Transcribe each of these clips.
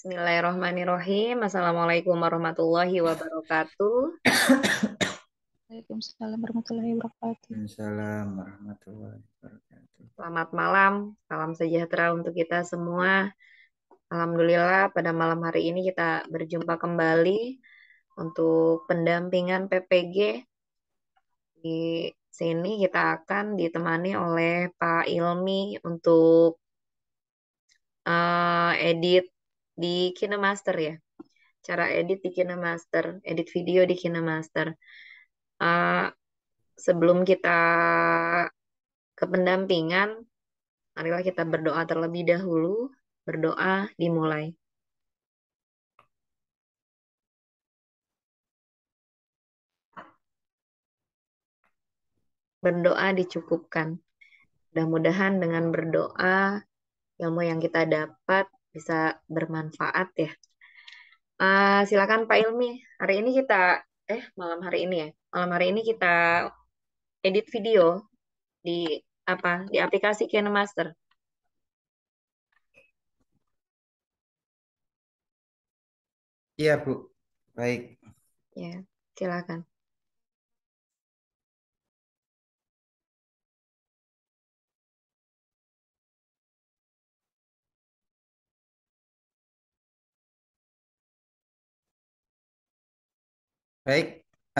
Bismillahirrahmanirrahim. Assalamualaikum warahmatullahi wabarakatuh. Waalaikumsalam warahmatullahi wabarakatuh. Waalaikumsalam warahmatullahi wabarakatuh. Selamat malam. Salam sejahtera untuk kita semua. Alhamdulillah pada malam hari ini kita berjumpa kembali untuk pendampingan PPG. Di sini kita akan ditemani oleh Pak Ilmi untuk uh, edit di KineMaster ya. Cara edit di KineMaster, edit video di KineMaster. Uh, sebelum kita ke pendampingan, marilah kita berdoa terlebih dahulu. Berdoa dimulai. Berdoa dicukupkan. Mudah-mudahan dengan berdoa, ilmu yang kita dapat bisa bermanfaat ya. Uh, silakan Pak Ilmi. Hari ini kita eh malam hari ini ya. Malam hari ini kita edit video di apa? Di aplikasi KineMaster. Iya, Bu. Baik. Ya, silakan. Baik,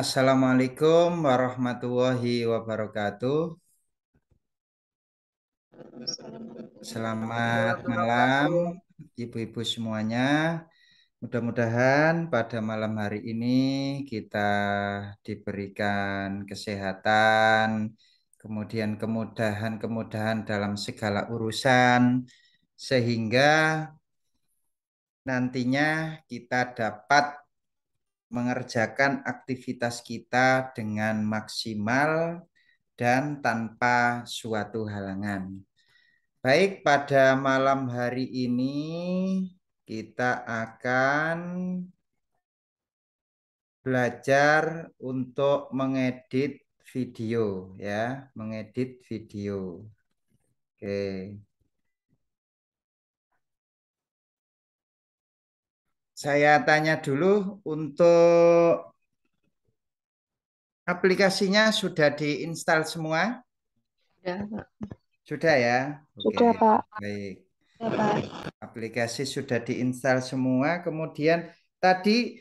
Assalamualaikum warahmatullahi wabarakatuh. Selamat malam ibu-ibu semuanya. Mudah-mudahan pada malam hari ini kita diberikan kesehatan, kemudian kemudahan-kemudahan dalam segala urusan sehingga nantinya kita dapat mengerjakan aktivitas kita dengan maksimal dan tanpa suatu halangan. Baik, pada malam hari ini kita akan belajar untuk mengedit video ya, mengedit video. Oke. Saya tanya dulu untuk aplikasinya sudah diinstal semua? Sudah, Pak. Sudah ya? Sudah, Oke. Pak. Baik. Ya, Pak. Aplikasi sudah diinstal semua. Kemudian tadi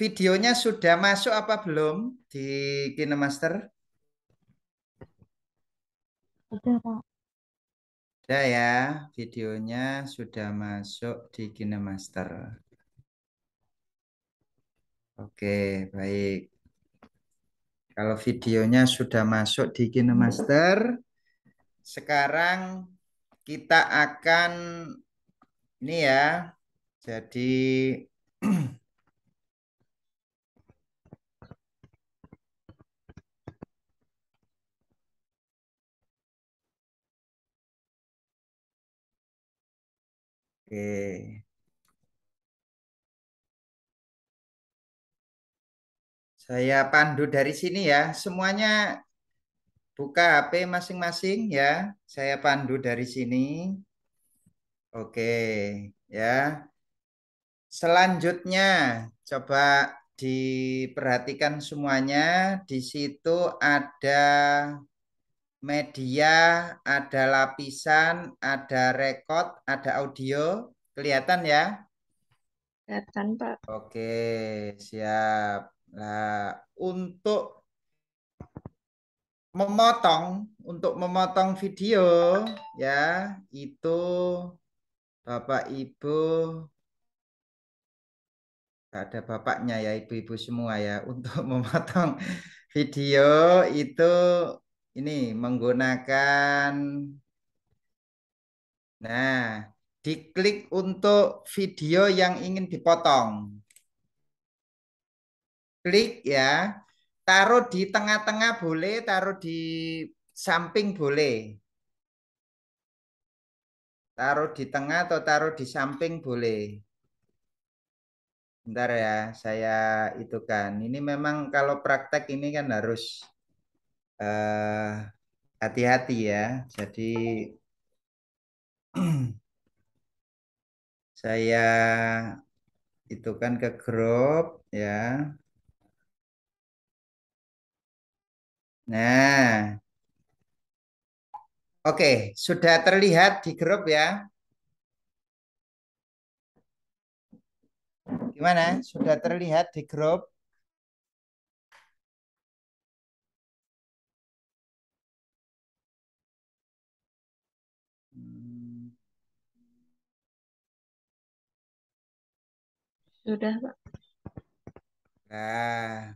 videonya sudah masuk apa belum di KineMaster? Sudah, Pak. Sudah ya, videonya sudah masuk di KineMaster. Oke, baik. Kalau videonya sudah masuk di KineMaster, sekarang kita akan ini ya. Jadi Oke. Saya pandu dari sini ya. Semuanya buka HP masing-masing ya. Saya pandu dari sini. Oke, ya. Selanjutnya coba diperhatikan semuanya. Di situ ada media, ada lapisan, ada rekod ada audio. Kelihatan ya? Kelihatan, Pak. Oke, siap. Nah, untuk memotong untuk memotong video ya itu Bapak Ibu ada bapaknya ya ibu-ibu semua ya untuk memotong video itu ini menggunakan nah diklik untuk video yang ingin dipotong klik ya. Taruh di tengah-tengah boleh, taruh di samping boleh. Taruh di tengah atau taruh di samping boleh. Bentar ya, saya itu kan. Ini memang kalau praktek ini kan harus eh, hati-hati uh, ya. Jadi saya itu kan ke grup ya. Nah, Oke, sudah terlihat di grup ya. Gimana? Sudah terlihat di grup? Sudah, Pak. Nah,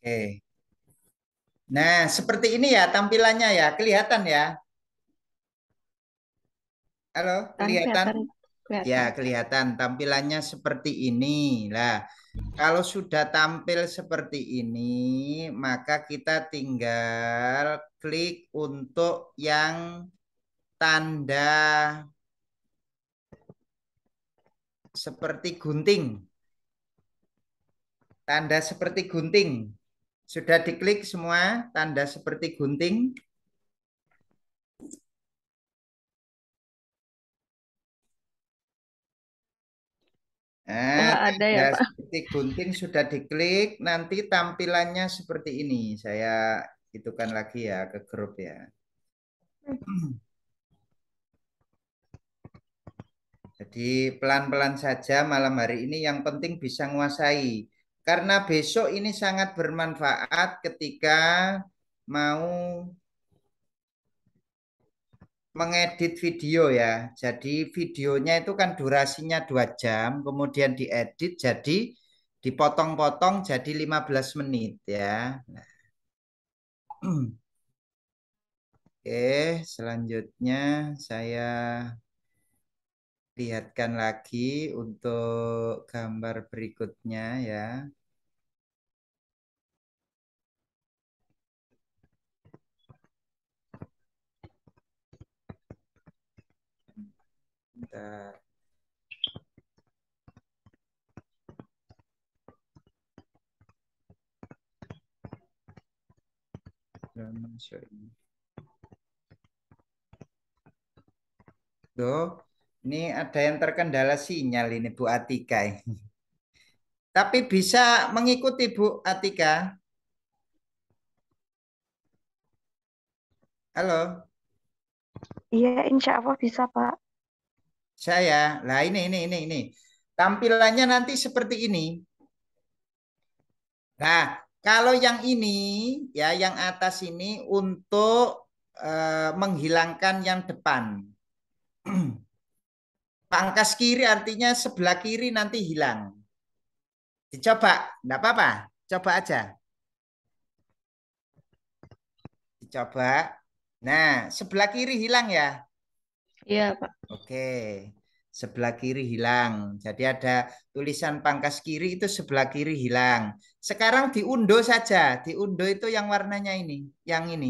Oke. Nah, seperti ini ya tampilannya ya, kelihatan ya. Halo, kan kelihatan? Ya, kelihatan tampilannya seperti ini. Lah, kalau sudah tampil seperti ini, maka kita tinggal klik untuk yang tanda seperti gunting. Tanda seperti gunting. Sudah diklik semua tanda seperti gunting? Nah, ada ya, Pak. Seperti gunting sudah diklik, nanti tampilannya seperti ini. Saya itukan lagi ya ke grup ya. Hmm. Jadi pelan-pelan saja malam hari ini yang penting bisa menguasai. Karena besok ini sangat bermanfaat ketika mau mengedit video ya. Jadi videonya itu kan durasinya dua jam, kemudian diedit jadi dipotong-potong jadi 15 menit ya. Nah. Oke, selanjutnya saya lihatkan lagi untuk gambar berikutnya ya. Bentar. Belum masuk ini. Tuh. Ini ada yang terkendala sinyal ini Bu Atika. Tapi bisa mengikuti Bu Atika. Halo. Iya, insya Allah bisa Pak. Saya, lah ini, ini, ini, ini. Tampilannya nanti seperti ini. Nah, kalau yang ini, ya, yang atas ini untuk uh, menghilangkan yang depan. Pangkas kiri artinya sebelah kiri nanti hilang. Dicoba, enggak apa-apa. Coba aja. Dicoba. Nah, sebelah kiri hilang ya? Iya, Pak. Oke. Sebelah kiri hilang. Jadi ada tulisan pangkas kiri itu sebelah kiri hilang. Sekarang diundo saja. Diundo itu yang warnanya ini. Yang ini.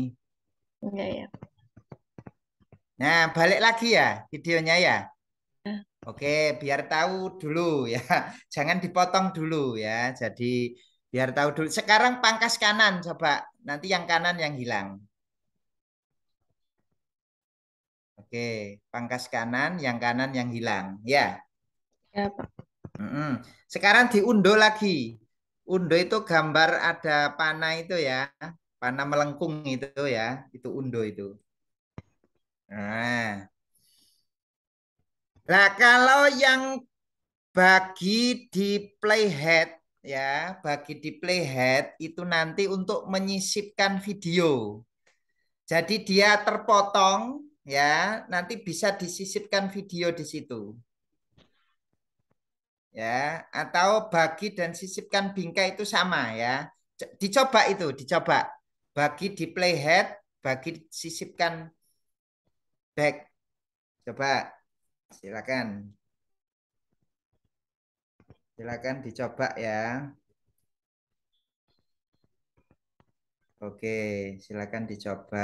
Iya, ya. Nah, balik lagi ya videonya ya. Oke, biar tahu dulu ya. Jangan dipotong dulu ya. Jadi biar tahu dulu. Sekarang pangkas kanan coba. Nanti yang kanan yang hilang. Oke, pangkas kanan, yang kanan yang hilang. Ya. Ya, Pak. Mm-mm. Sekarang diundo lagi. Undo itu gambar ada panah itu ya. Panah melengkung itu ya. Itu undo itu. Nah, Nah, kalau yang bagi di playhead ya, bagi di playhead itu nanti untuk menyisipkan video. Jadi dia terpotong ya, nanti bisa disisipkan video di situ. Ya, atau bagi dan sisipkan bingkai itu sama ya. Dicoba itu, dicoba. Bagi di playhead, bagi sisipkan back. Coba Silakan. Silakan dicoba ya. Oke, silakan dicoba.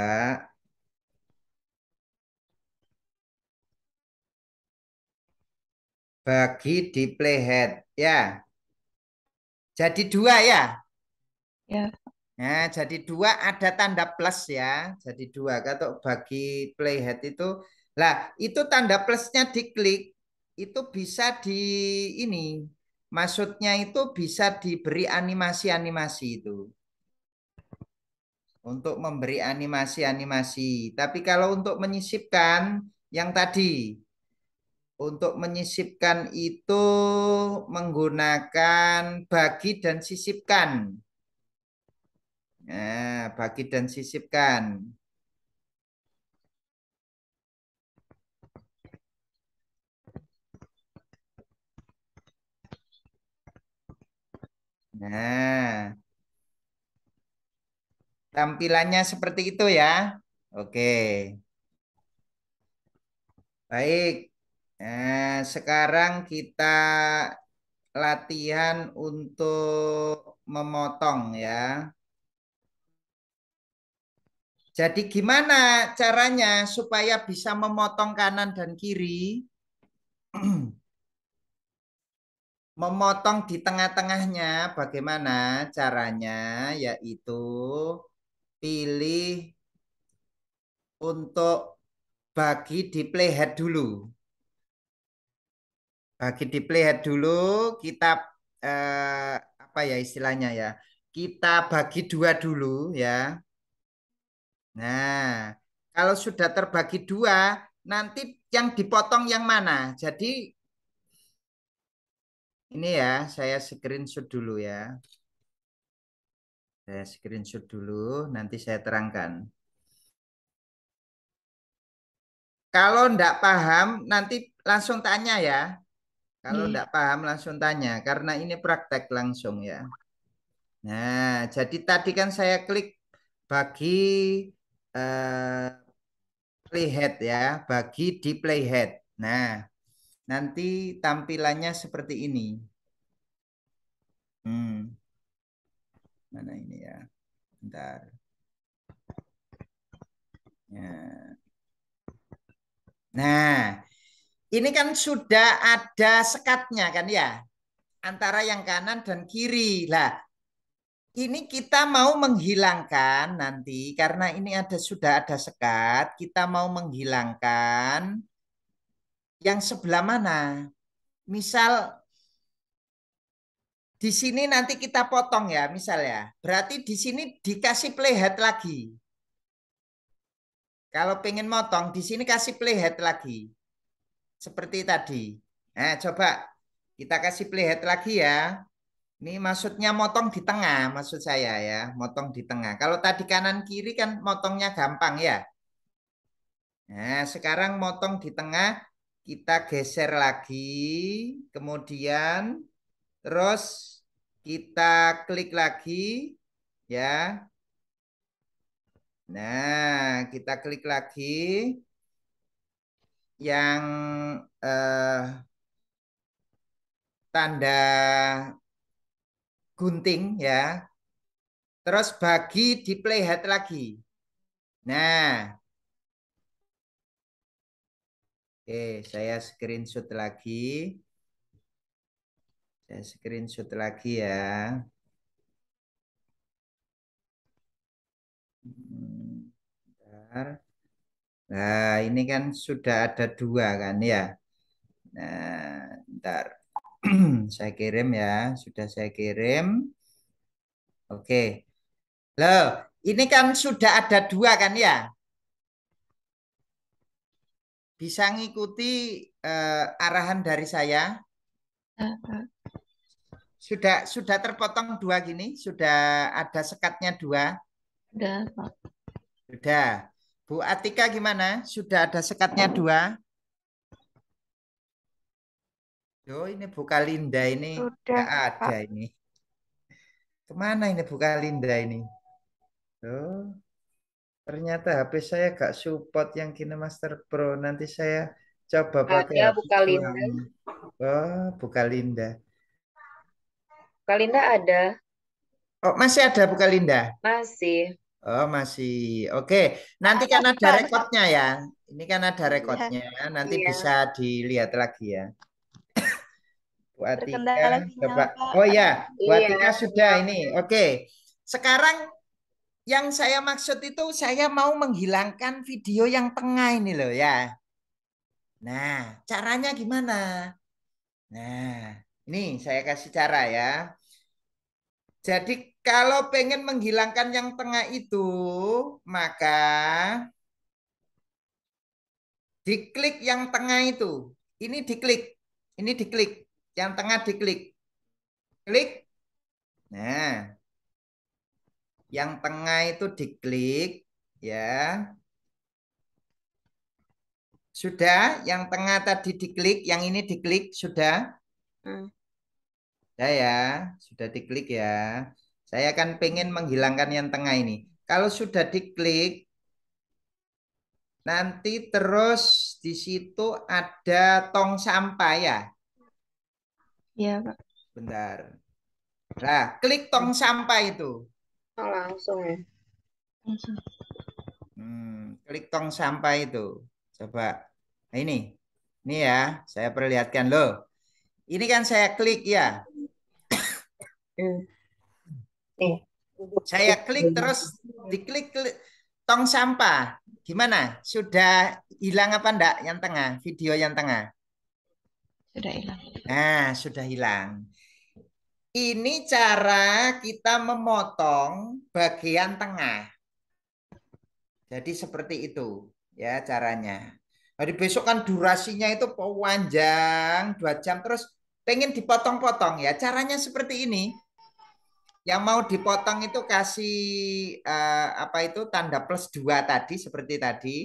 Bagi di playhead ya. Jadi dua ya. Ya. Nah, jadi dua ada tanda plus ya. Jadi dua. Kalau bagi playhead itu lah, itu tanda plusnya diklik itu bisa di ini maksudnya itu bisa diberi animasi-animasi itu untuk memberi animasi-animasi. Tapi kalau untuk menyisipkan yang tadi untuk menyisipkan itu menggunakan bagi dan sisipkan. Nah, bagi dan sisipkan. Nah, tampilannya seperti itu ya. Oke. Baik. Nah, sekarang kita latihan untuk memotong ya. Jadi gimana caranya supaya bisa memotong kanan dan kiri? memotong di tengah-tengahnya bagaimana caranya yaitu pilih untuk bagi di playhead dulu. Bagi di playhead dulu kita eh, apa ya istilahnya ya. Kita bagi dua dulu ya. Nah, kalau sudah terbagi dua, nanti yang dipotong yang mana? Jadi ini ya, saya screenshot dulu ya. Saya screenshot dulu, nanti saya terangkan. Kalau tidak paham, nanti langsung tanya ya. Kalau enggak hmm. paham, langsung tanya. Karena ini praktek langsung ya. Nah, jadi tadi kan saya klik bagi uh, playhead ya, bagi di playhead. Nah, nanti tampilannya seperti ini. Hmm. Mana ini ya? Bentar. Ya. Nah, ini kan sudah ada sekatnya kan ya? Antara yang kanan dan kiri. Lah, ini kita mau menghilangkan nanti karena ini ada sudah ada sekat, kita mau menghilangkan yang sebelah mana. Misal di sini nanti kita potong ya misal ya. Berarti di sini dikasih playhead lagi. Kalau pengen motong di sini kasih playhead lagi. Seperti tadi. Nah, coba kita kasih playhead lagi ya. Ini maksudnya motong di tengah maksud saya ya, motong di tengah. Kalau tadi kanan kiri kan motongnya gampang ya. Nah, sekarang motong di tengah kita geser lagi, kemudian terus kita klik lagi ya. Nah, kita klik lagi yang eh, tanda gunting ya. Terus bagi di playhead lagi. Nah, Oke, saya screenshot lagi. Saya screenshot lagi ya. Hmm, bentar. Nah, ini kan sudah ada dua kan ya. Nah, ntar saya kirim ya, sudah saya kirim. Oke. Loh, ini kan sudah ada dua kan ya? bisa ngikuti uh, arahan dari saya? Sudah sudah terpotong dua gini, sudah ada sekatnya dua. Sudah, Pak. Sudah. Bu Atika gimana? Sudah ada sekatnya dua? Yo, ini Bu Kalinda ini sudah, ada Pak. ini. Kemana ini Bu Kalinda ini? Tuh. Ternyata HP saya gak support yang KineMaster Pro. Nanti saya coba ah, pakai Ada buka Linda. Oh, buka Linda. Buka Linda ada. Oh, masih ada buka Linda? Masih. Oh, masih. Oke. Nanti kan ada rekodnya ya. Ini kan ada iya. rekodnya. Nanti iya. bisa dilihat lagi ya. Bu Atika, coba. Oh ya, Bu Atika iya. iya. sudah ini. Oke. Sekarang yang saya maksud itu saya mau menghilangkan video yang tengah ini loh ya. Nah, caranya gimana? Nah, ini saya kasih cara ya. Jadi kalau pengen menghilangkan yang tengah itu, maka diklik yang tengah itu. Ini diklik, ini diklik, yang tengah diklik. Klik. Nah, yang tengah itu diklik ya. Sudah, yang tengah tadi diklik, yang ini diklik sudah? Hmm. Sudah ya, sudah diklik ya. Saya akan pengen menghilangkan yang tengah ini. Kalau sudah diklik, nanti terus di situ ada tong sampah ya. Iya, Pak. Bentar. Nah, klik tong sampah itu. Oh, langsung ya. Hmm, klik tong sampah itu. Coba. Nah, ini. Ini ya, saya perlihatkan loh. Ini kan saya klik ya. Hmm. Eh. saya klik terus diklik klik, tong sampah. Gimana? Sudah hilang apa enggak yang tengah? Video yang tengah. Sudah hilang. Nah, sudah hilang. Ini cara kita memotong bagian tengah. Jadi seperti itu ya caranya. Hari besok kan durasinya itu panjang, dua jam terus pengen dipotong-potong ya. Caranya seperti ini. Yang mau dipotong itu kasih uh, apa itu tanda plus dua tadi seperti tadi.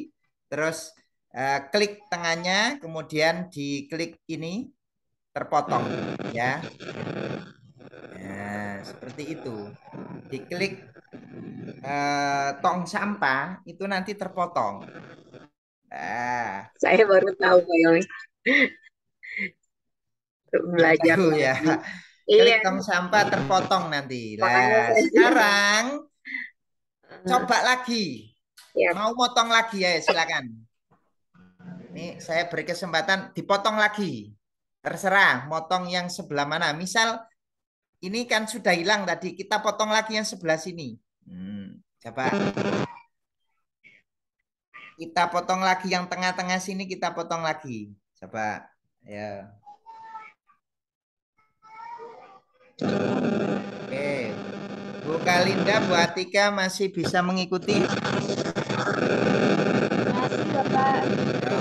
Terus uh, klik tengahnya, kemudian diklik ini terpotong ya. Nah, seperti itu. Diklik uh, tong sampah itu nanti terpotong. Nah, saya baru tahu Pak Belajar Aduh, ya. Klik iya. tong sampah terpotong nanti. Nah, sekarang hmm. coba lagi. Ya. Mau motong lagi ya, silakan. Ini saya beri kesempatan dipotong lagi. Terserah, motong yang sebelah mana. Misal ini kan sudah hilang tadi. Kita potong lagi yang sebelah sini. Hmm, coba. Kita potong lagi yang tengah-tengah sini kita potong lagi. Coba. Ya. Oke. Bu Kalinda, Bu Atika masih bisa mengikuti? Masih, Bapak.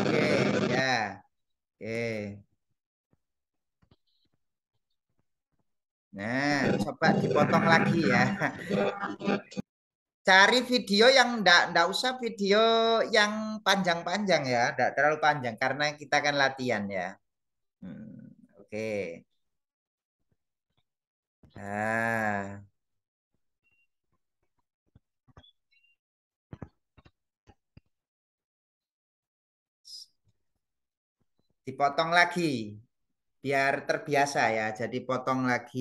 Oke, ya. Oke. Nah, coba dipotong lagi ya. Cari video yang ndak ndak usah video yang panjang-panjang ya, ndak terlalu panjang karena kita kan latihan ya. Hmm, Oke. Okay. Nah. Dipotong lagi biar terbiasa ya. Jadi potong lagi.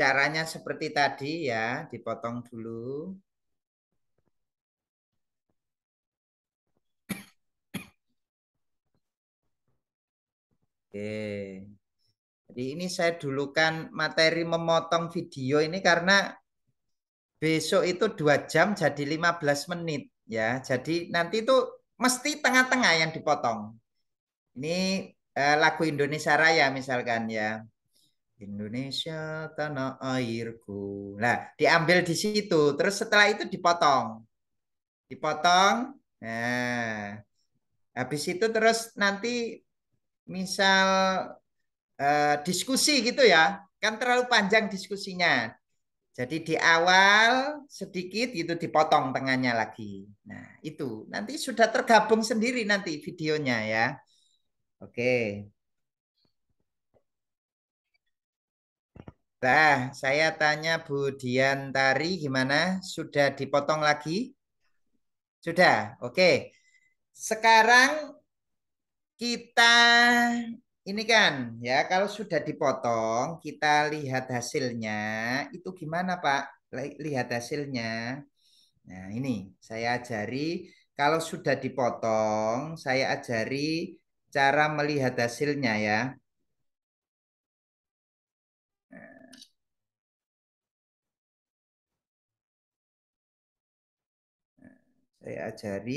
Caranya seperti tadi ya, dipotong dulu. Oke. Jadi ini saya dulukan materi memotong video ini karena besok itu dua jam jadi 15 menit ya. Jadi nanti itu mesti tengah-tengah yang dipotong. Ini eh, lagu Indonesia Raya misalkan ya. Indonesia tanah airku. Nah, diambil di situ. Terus setelah itu dipotong. Dipotong. Nah, habis itu terus nanti misal eh, diskusi gitu ya. Kan terlalu panjang diskusinya. Jadi di awal sedikit itu dipotong tengahnya lagi. Nah, itu nanti sudah tergabung sendiri nanti videonya ya. Oke. Nah, saya tanya Bu Tari gimana? Sudah dipotong lagi? Sudah. Oke. Sekarang kita ini kan ya kalau sudah dipotong kita lihat hasilnya itu gimana Pak lihat hasilnya nah ini saya ajari kalau sudah dipotong saya ajari cara melihat hasilnya ya nah, saya ajari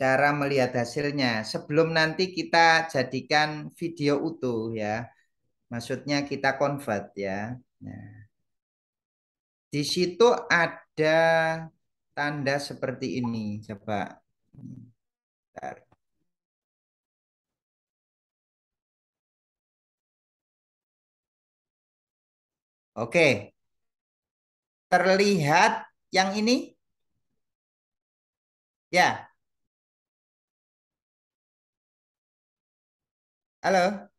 cara melihat hasilnya sebelum nanti kita jadikan video utuh ya. Maksudnya kita convert ya. Nah. Di situ ada tanda seperti ini, coba. Bentar. Oke. Terlihat yang ini? Ya, Halo.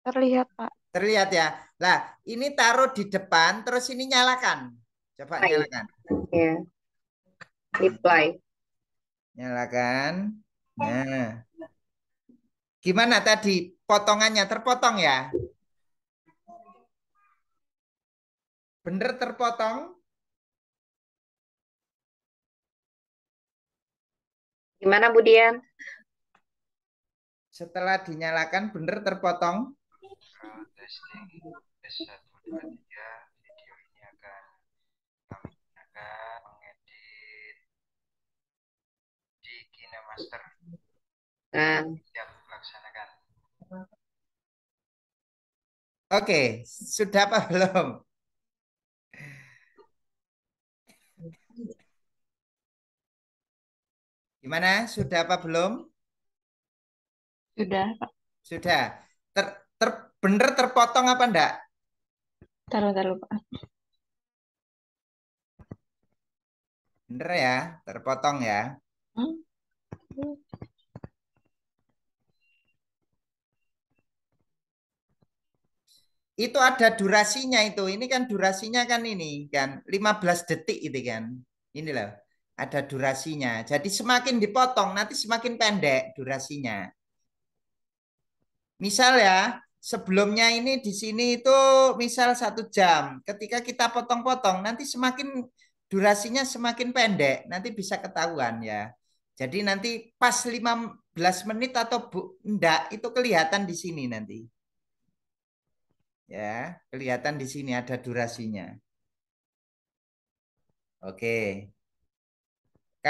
Terlihat, Pak. Terlihat ya. Nah, ini taruh di depan, terus ini nyalakan. Coba Hai. Iya. nyalakan. Ya. Reply. Nyalakan. Nah. Gimana tadi potongannya? Terpotong ya? Bener terpotong? Gimana, Budian? setelah dinyalakan benar terpotong? Nah. Oke, laksanakan. Oke, sudah apa belum? Gimana? Sudah apa belum? Sudah, Pak. Sudah. Ter, ter, bener terpotong apa enggak? Taruh, taruh, Pak. Bener ya, terpotong ya. Hmm? Itu ada durasinya itu. Ini kan durasinya kan ini kan 15 detik itu kan. Ini loh, ada durasinya. Jadi semakin dipotong nanti semakin pendek durasinya. Misal ya, sebelumnya ini di sini itu misal satu jam. Ketika kita potong-potong, nanti semakin durasinya semakin pendek. Nanti bisa ketahuan ya. Jadi nanti pas 15 menit atau bu, enggak itu kelihatan di sini nanti. Ya, kelihatan di sini ada durasinya. Oke.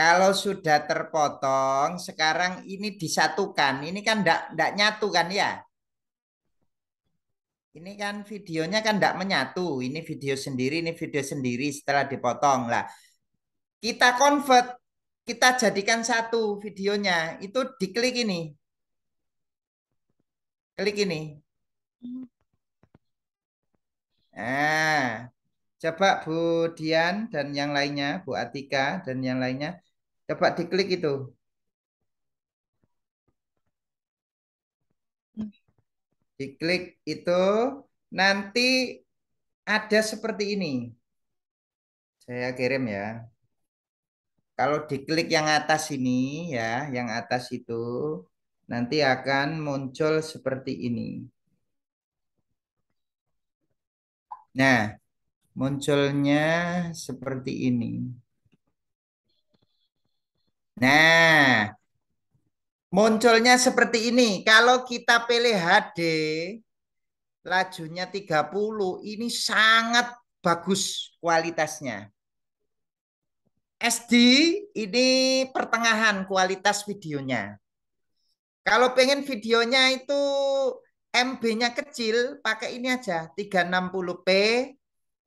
Kalau sudah terpotong, sekarang ini disatukan. Ini kan tidak nyatu kan ya? Ini kan videonya kan tidak menyatu. Ini video sendiri, ini video sendiri setelah dipotong lah. Kita convert, kita jadikan satu videonya. Itu diklik ini. Klik ini. Nah, coba Bu Dian dan yang lainnya, Bu Atika dan yang lainnya Coba diklik itu. Diklik itu nanti ada seperti ini. Saya kirim ya. Kalau diklik yang atas ini ya, yang atas itu nanti akan muncul seperti ini. Nah, munculnya seperti ini. Nah, munculnya seperti ini. Kalau kita pilih HD, lajunya 30, ini sangat bagus kualitasnya. SD ini pertengahan kualitas videonya. Kalau pengen videonya itu MB-nya kecil, pakai ini aja 360p 12.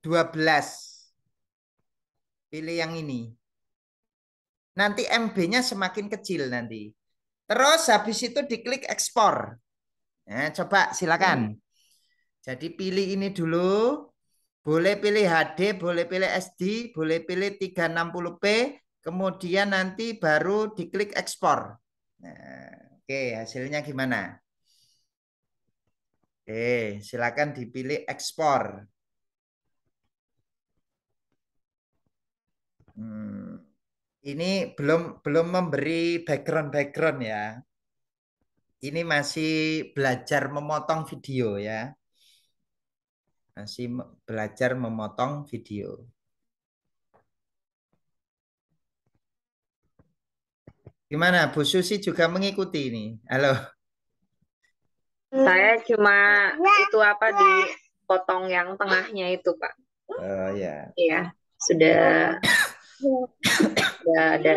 Pilih yang ini. Nanti MB-nya semakin kecil nanti. Terus habis itu diklik ekspor. Nah, coba silakan. Hmm. Jadi pilih ini dulu. Boleh pilih HD, boleh pilih SD, boleh pilih 360p. Kemudian nanti baru diklik ekspor. Nah, oke, hasilnya gimana? Oke, silakan dipilih ekspor. Hmm ini belum belum memberi background background ya. Ini masih belajar memotong video ya. Masih belajar memotong video. Gimana Bu Susi juga mengikuti ini? Halo. Saya cuma itu apa di potong yang tengahnya itu, Pak. Oh ya. Iya, sudah ya ada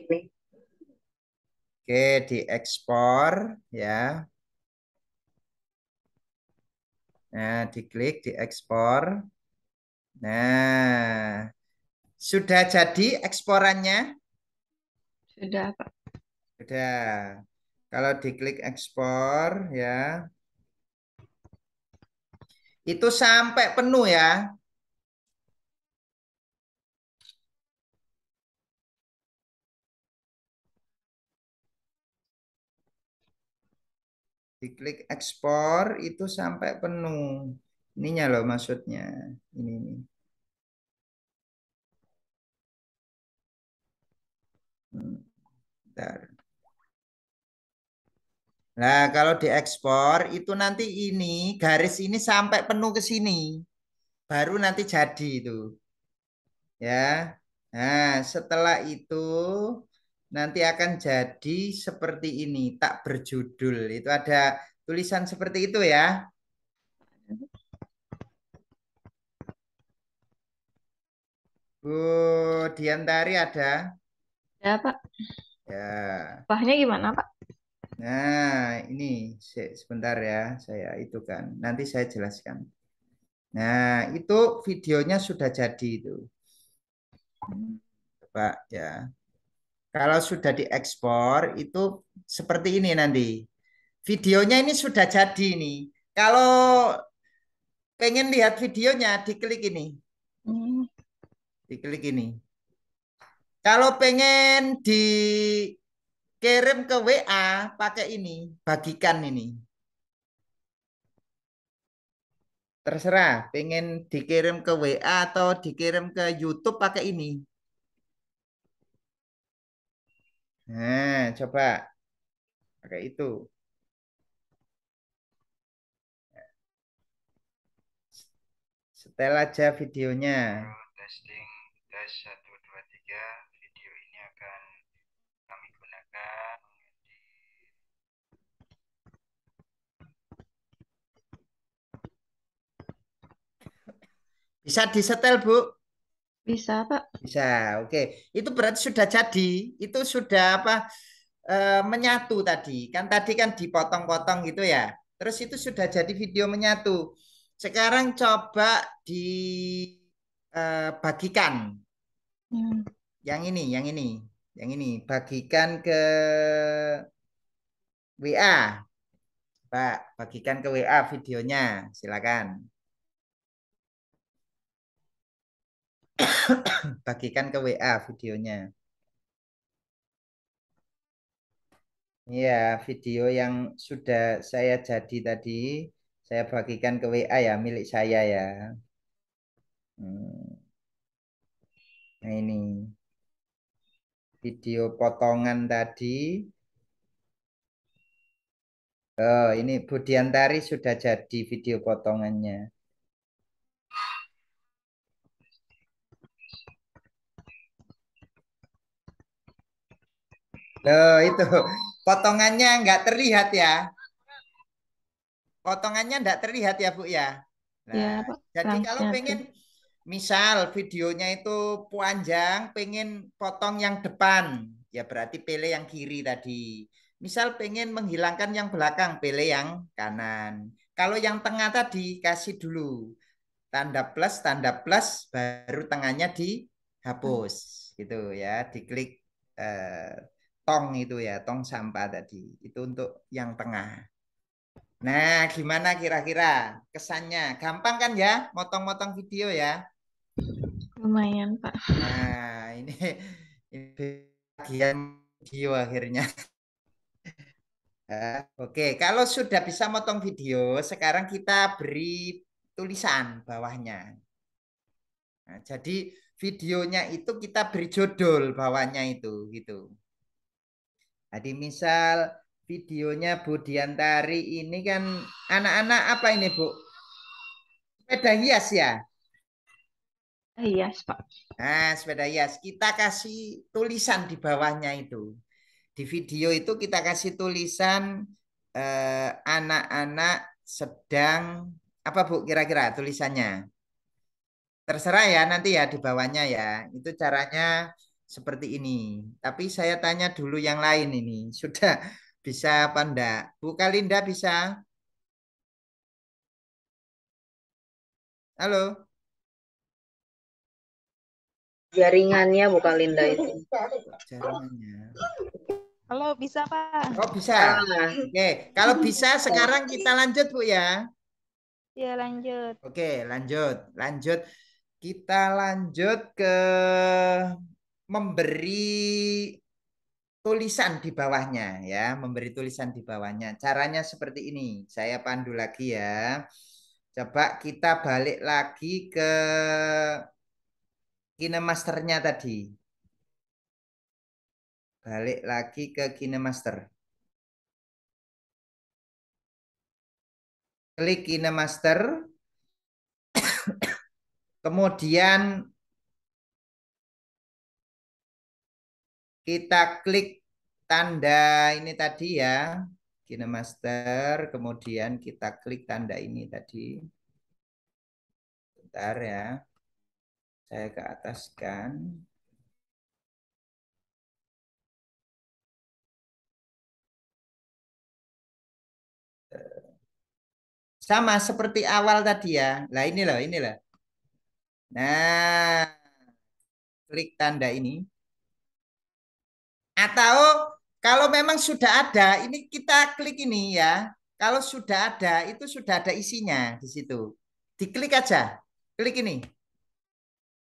ini. Oke, di ekspor ya. Nah, diklik di ekspor Nah, sudah jadi eksporannya? Sudah, Pak. Sudah. Kalau diklik ekspor ya. Itu sampai penuh ya. diklik ekspor itu sampai penuh ininya loh maksudnya ini nih. Hmm, bentar. Nah, kalau diekspor itu nanti ini garis ini sampai penuh ke sini. Baru nanti jadi itu. Ya. Nah, setelah itu nanti akan jadi seperti ini, tak berjudul. Itu ada tulisan seperti itu ya. Bu Diantari ada? Ya, Pak. Ya. Bahnya gimana, Pak? Nah, ini sebentar ya, saya itu kan. Nanti saya jelaskan. Nah, itu videonya sudah jadi itu. Pak ya. Kalau sudah diekspor itu seperti ini nanti. Videonya ini sudah jadi nih. Kalau pengen lihat videonya diklik ini. Hmm. Diklik ini. Kalau pengen dikirim ke WA pakai ini, bagikan ini. Terserah, pengen dikirim ke WA atau dikirim ke YouTube pakai ini. Nah, coba pakai itu. Setel aja videonya. Nah, testing, tes 1, 2, 3. Video ini akan kami gunakan Bisa disetel, Bu. Bisa, Pak. Bisa. Oke. Itu berarti sudah jadi. Itu sudah apa? E, menyatu tadi. Kan tadi kan dipotong-potong gitu ya. Terus itu sudah jadi video menyatu. Sekarang coba dibagikan. Eh, hmm. Yang ini, yang ini, yang ini bagikan ke WA. Pak, bagikan ke WA videonya, silakan. bagikan ke WA videonya. Ya, video yang sudah saya jadi tadi, saya bagikan ke WA ya, milik saya ya. Hmm. Nah ini, video potongan tadi. Oh, ini Budiantari sudah jadi video potongannya. Loh, itu potongannya nggak terlihat ya. Potongannya nggak terlihat ya, Bu ya. Nah, ya, Pak. jadi kalau ya, pengen misal videonya itu panjang, pengen potong yang depan, ya berarti pilih yang kiri tadi. Misal pengen menghilangkan yang belakang, pilih yang kanan. Kalau yang tengah tadi kasih dulu tanda plus, tanda plus, baru tengahnya dihapus, gitu ya, diklik eh, tong itu ya, tong sampah tadi. Itu untuk yang tengah. Nah, gimana kira-kira kesannya? Gampang kan ya, motong-motong video ya? Lumayan, Pak. Nah, ini, ini bagian video akhirnya. Nah, Oke, kalau sudah bisa motong video, sekarang kita beri tulisan bawahnya. Nah, jadi videonya itu kita beri judul bawahnya itu gitu. Jadi misal videonya Bu Diantari ini kan anak-anak apa ini Bu? Sepeda hias ya? Hias Pak. Nah sepeda hias. Kita kasih tulisan di bawahnya itu. Di video itu kita kasih tulisan eh, anak-anak eh, anak -anak sedang apa Bu kira-kira tulisannya? Terserah ya nanti ya di bawahnya ya. Itu caranya seperti ini. Tapi saya tanya dulu yang lain ini. Sudah bisa apa enggak? Bu Kalinda bisa? Halo? Jaringannya Bu Kalinda itu. Jaringannya. Halo, bisa Pak. Oh, bisa. Ah. Oke, kalau bisa sekarang kita lanjut Bu ya. Ya, lanjut. Oke, lanjut. Lanjut. Kita lanjut ke memberi tulisan di bawahnya ya, memberi tulisan di bawahnya. Caranya seperti ini. Saya pandu lagi ya. Coba kita balik lagi ke kinemasternya tadi. Balik lagi ke kinemaster. Klik kinemaster. Kemudian Kita klik tanda ini tadi ya. kinemaster kemudian kita klik tanda ini tadi. Bentar ya. Saya ke atas kan. Sama seperti awal tadi ya. lah ini loh, ini loh. Nah, klik tanda ini. Atau kalau memang sudah ada, ini kita klik ini ya. Kalau sudah ada, itu sudah ada isinya di situ. Diklik aja. Klik ini.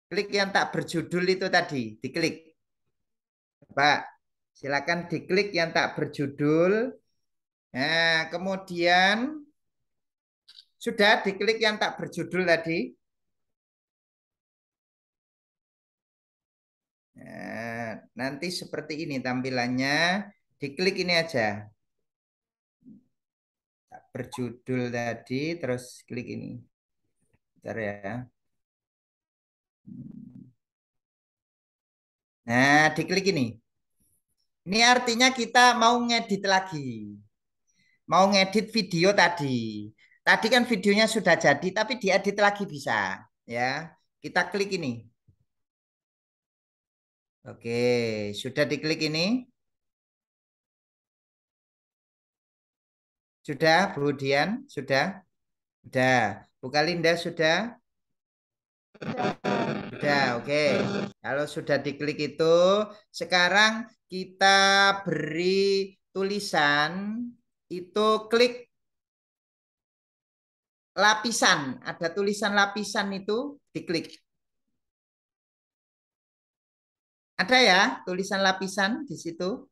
Klik yang tak berjudul itu tadi. Diklik. Pak, silakan diklik yang tak berjudul. Nah, kemudian sudah diklik yang tak berjudul tadi. Ya, nanti seperti ini tampilannya. Diklik ini aja. Berjudul tadi, terus klik ini. Bentar ya. Nah, diklik ini. Ini artinya kita mau ngedit lagi. Mau ngedit video tadi. Tadi kan videonya sudah jadi, tapi diedit lagi bisa. ya. Kita klik ini. Oke, sudah diklik ini? Sudah, Bu Dian? Sudah? Sudah. Buka Linda sudah? Sudah, oke. Kalau sudah diklik itu, sekarang kita beri tulisan itu klik lapisan. Ada tulisan lapisan itu diklik. Ada ya tulisan lapisan di situ?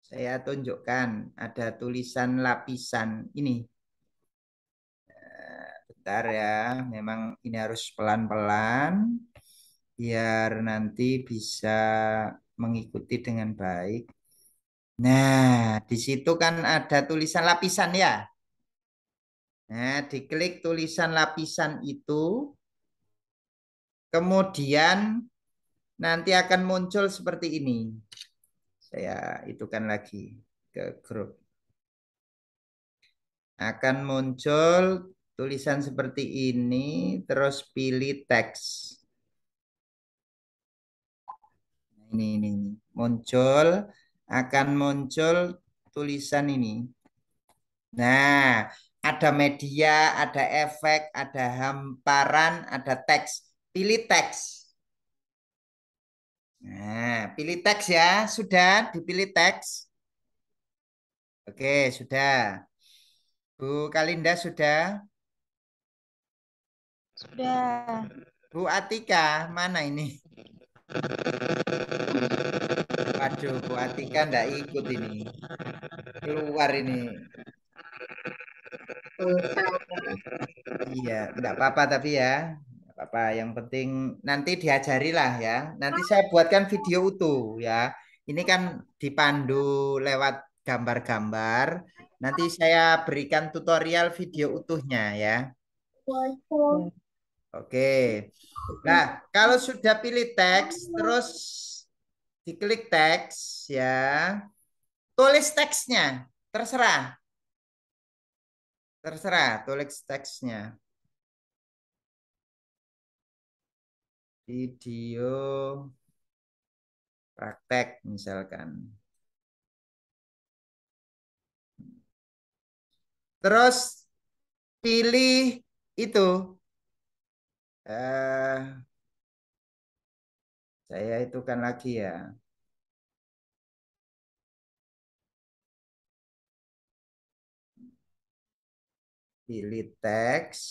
Saya tunjukkan ada tulisan lapisan ini. Eh, bentar ya, memang ini harus pelan-pelan biar nanti bisa mengikuti dengan baik. Nah, di situ kan ada tulisan lapisan ya. Nah, diklik tulisan lapisan itu. Kemudian nanti akan muncul seperti ini. Saya itukan lagi ke grup. Akan muncul tulisan seperti ini, terus pilih teks. Ini, ini, ini. Muncul, akan muncul tulisan ini. Nah, ada media, ada efek, ada hamparan, ada teks. Pilih teks. Nah, pilih teks ya. Sudah dipilih teks. Oke, sudah. Bu Kalinda sudah? Sudah. Bu Atika, mana ini? Waduh, Bu Atika tidak ikut ini. Keluar ini. Iya, enggak apa-apa tapi ya apa-apa. Yang penting nanti diajari lah ya. Nanti oh. saya buatkan video utuh ya. Ini kan dipandu lewat gambar-gambar. Nanti oh. saya berikan tutorial video utuhnya ya. Oke. Nah, kalau sudah pilih teks, oh. terus diklik teks ya. Tulis teksnya, terserah. Terserah tulis teksnya. video praktek misalkan. Terus pilih itu. Uh, saya itu kan lagi ya. Pilih teks.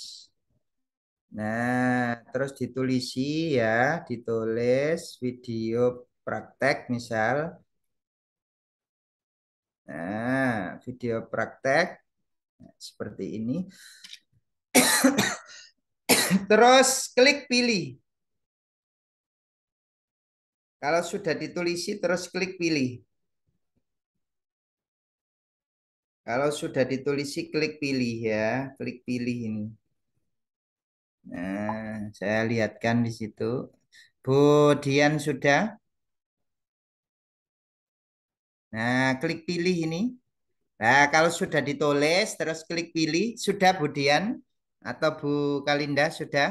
Nah, terus ditulisi ya, ditulis video praktek misal. Nah, video praktek nah, seperti ini. terus klik pilih. Kalau sudah ditulisi terus klik pilih. Kalau sudah ditulisi klik pilih ya, klik pilih ini. Nah, saya lihatkan di situ. Bu Dian sudah? Nah, klik pilih ini. Nah, kalau sudah ditulis, terus klik pilih. Sudah Bu Dian? Atau Bu Kalinda sudah?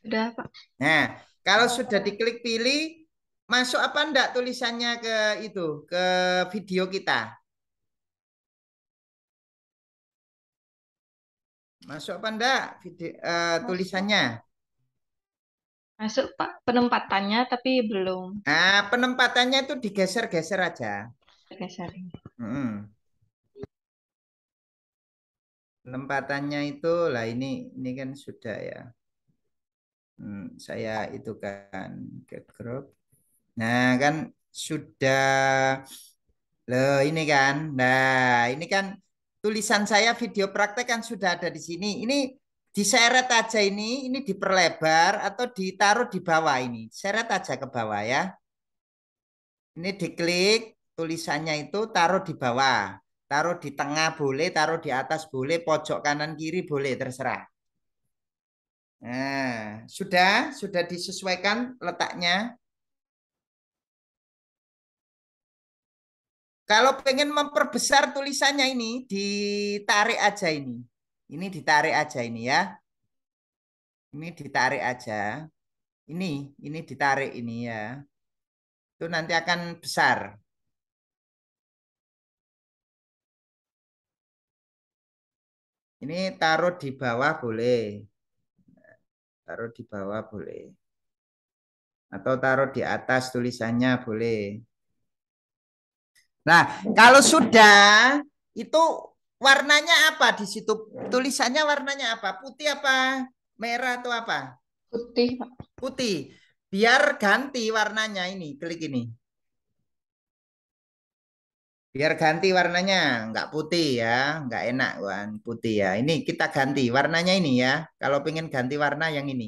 Sudah, Pak. Nah, kalau sudah diklik pilih, masuk apa enggak tulisannya ke itu, ke video kita? Masuk apa enggak uh, eh, tulisannya? Masuk Pak, penempatannya tapi belum. Nah, penempatannya itu digeser-geser aja. Geser. Hmm. Penempatannya itu lah ini ini kan sudah ya. Hmm, saya itu kan ke grup. Nah, kan sudah loh ini kan. Nah, ini kan tulisan saya video praktek kan sudah ada di sini. Ini diseret aja ini, ini diperlebar atau ditaruh di bawah ini. Seret aja ke bawah ya. Ini diklik tulisannya itu taruh di bawah. Taruh di tengah boleh, taruh di atas boleh, pojok kanan kiri boleh, terserah. Nah, sudah sudah disesuaikan letaknya. Kalau pengen memperbesar tulisannya ini, ditarik aja ini. Ini ditarik aja ini ya. Ini ditarik aja. Ini, ini ditarik ini ya. Itu nanti akan besar. Ini taruh di bawah boleh. Taruh di bawah boleh. Atau taruh di atas tulisannya boleh. Nah, kalau sudah itu warnanya apa di situ? Tulisannya warnanya apa? Putih apa? Merah atau apa? Putih, Putih. Biar ganti warnanya ini, klik ini. Biar ganti warnanya, Enggak putih ya, Enggak enak kan putih ya. Ini kita ganti warnanya ini ya. Kalau pengen ganti warna yang ini.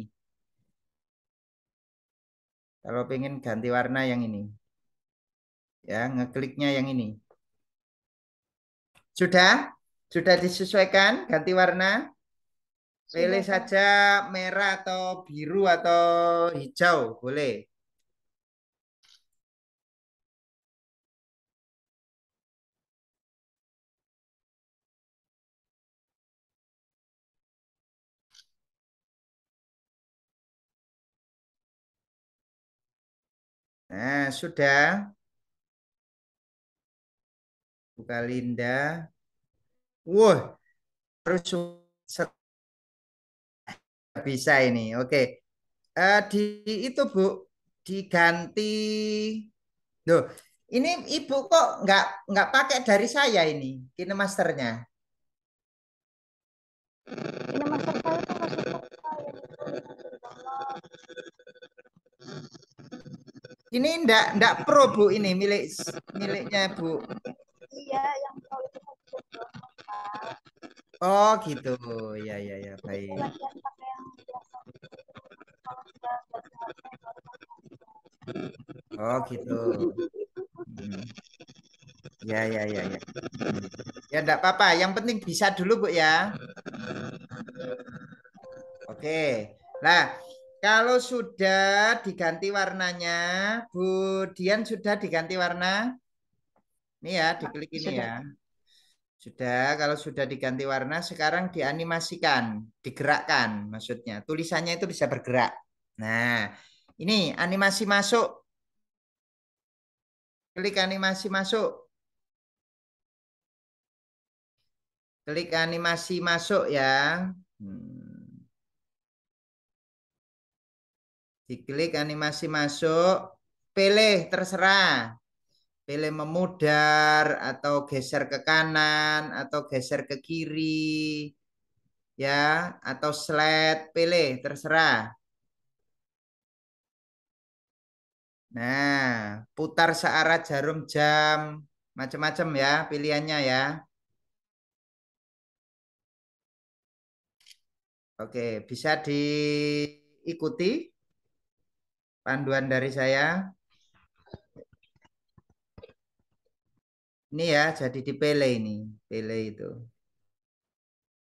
Kalau pengen ganti warna yang ini ya ngekliknya yang ini sudah sudah disesuaikan ganti warna pilih sudah. saja merah atau biru atau hijau boleh Nah, sudah buka Linda. Wah, harus bisa ini. Oke. Uh, di itu Bu diganti. Loh, ini Ibu kok nggak nggak pakai dari saya ini kinemasternya. Kinemaster saya itu masih ini enggak, enggak pro Bu ini milik miliknya Bu. Iya, yang Oh gitu, ya ya ya baik. Oh gitu. Hmm. Ya ya ya ya. Ya enggak apa-apa, yang penting bisa dulu Bu ya. Oke. Nah, kalau sudah diganti warnanya, Bu Dian sudah diganti warna? Ini ya, diklik ini sudah. ya. Sudah, kalau sudah diganti warna, sekarang dianimasikan, digerakkan maksudnya. Tulisannya itu bisa bergerak. Nah, ini animasi masuk. Klik animasi masuk. Klik animasi masuk ya. Hmm. Diklik animasi masuk. Pilih, terserah. Pilih memudar atau geser ke kanan atau geser ke kiri. Ya, atau slide, pilih terserah. Nah, putar searah jarum jam, macam-macam ya pilihannya ya. Oke, bisa diikuti panduan dari saya. Ini ya, jadi di Pele ini. Pele itu.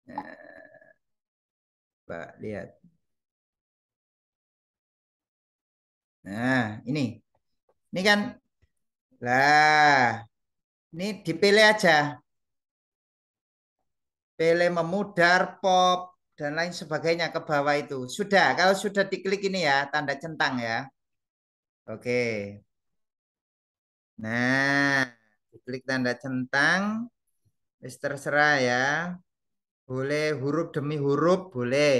Nah, Pak, lihat. Nah, ini. Ini kan. Lah, ini dipilih aja. Pele memudar, pop, dan lain sebagainya ke bawah itu. Sudah, kalau sudah diklik ini ya, tanda centang ya. Oke. Nah. Klik tanda centang. Wis terserah ya. Boleh huruf demi huruf, boleh.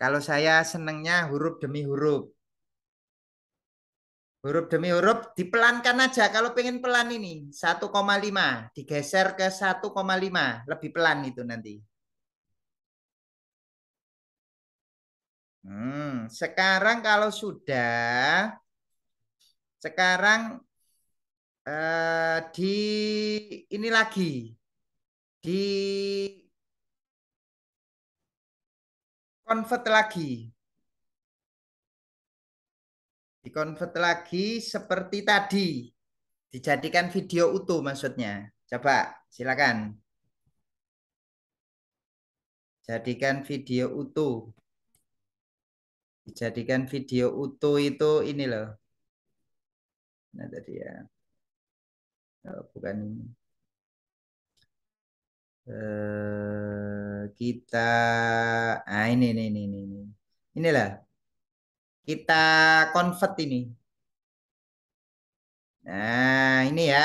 Kalau saya senangnya huruf demi huruf. Huruf demi huruf dipelankan aja. Kalau pengen pelan ini 1,5 digeser ke 1,5 lebih pelan itu nanti. Hmm, sekarang kalau sudah sekarang Eh, di ini lagi di convert lagi di convert lagi seperti tadi dijadikan video utuh maksudnya coba silakan jadikan video utuh dijadikan video utuh itu ini loh nah tadi ya bukan ini. Eh, kita ah ini ini ini ini inilah kita convert ini nah ini ya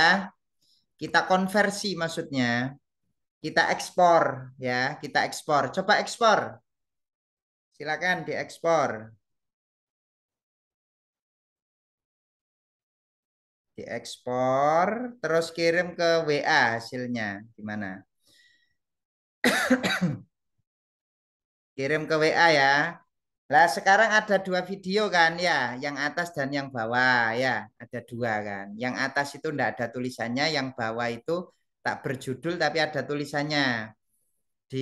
kita konversi maksudnya kita ekspor ya kita ekspor coba ekspor silakan diekspor diekspor terus kirim ke WA hasilnya gimana kirim ke WA ya lah sekarang ada dua video kan ya yang atas dan yang bawah ya ada dua kan yang atas itu tidak ada tulisannya yang bawah itu tak berjudul tapi ada tulisannya di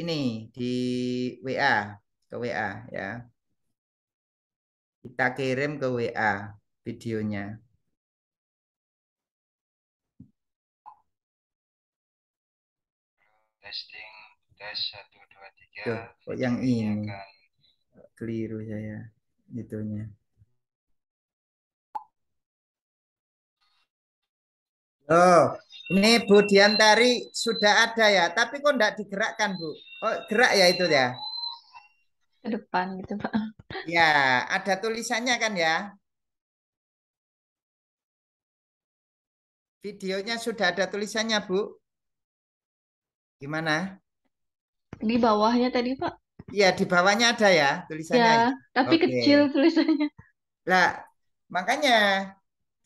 ini di WA ke WA ya kita kirim ke WA videonya testing tes satu dua tiga oh, yang ini akan... keliru saya itunya Oh, ini Bu Diantari sudah ada ya, tapi kok tidak digerakkan, Bu? Oh, gerak ya itu ya? Ke depan gitu, Pak. Ya, ada tulisannya kan ya? Videonya sudah ada tulisannya, Bu. Gimana? Di bawahnya tadi, Pak. Iya, di bawahnya ada ya tulisannya. Ya, ya, tapi Oke. kecil tulisannya. Lah, makanya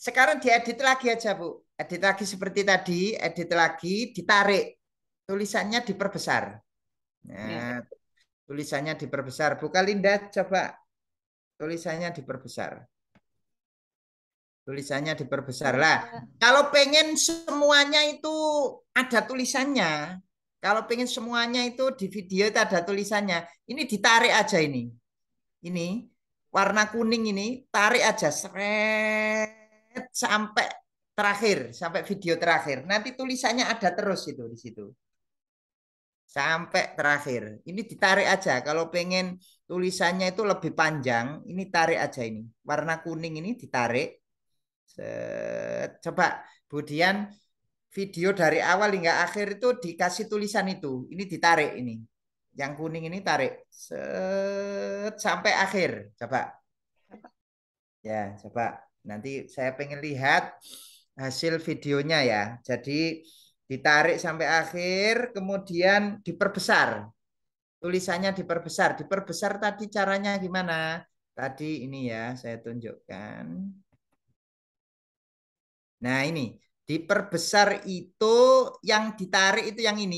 sekarang diedit lagi aja, Bu. Edit lagi seperti tadi, edit lagi, ditarik. Tulisannya diperbesar. Nah, ya. tulisannya diperbesar. Bu Linda, coba tulisannya diperbesar. Tulisannya diperbesar lah. Iya. Kalau pengen semuanya itu ada tulisannya, kalau pengen semuanya itu di video itu ada tulisannya. Ini ditarik aja ini. Ini warna kuning ini tarik aja seret sampai terakhir, sampai video terakhir. Nanti tulisannya ada terus itu di situ. Sampai terakhir. Ini ditarik aja kalau pengen tulisannya itu lebih panjang, ini tarik aja ini. Warna kuning ini ditarik. Set. Coba Budian video dari awal hingga akhir itu dikasih tulisan itu. Ini ditarik ini. Yang kuning ini tarik. Set, sampai akhir. Coba. Ya, coba. Nanti saya pengen lihat hasil videonya ya. Jadi ditarik sampai akhir, kemudian diperbesar. Tulisannya diperbesar. Diperbesar tadi caranya gimana? Tadi ini ya, saya tunjukkan. Nah, ini Diperbesar itu yang ditarik itu yang ini.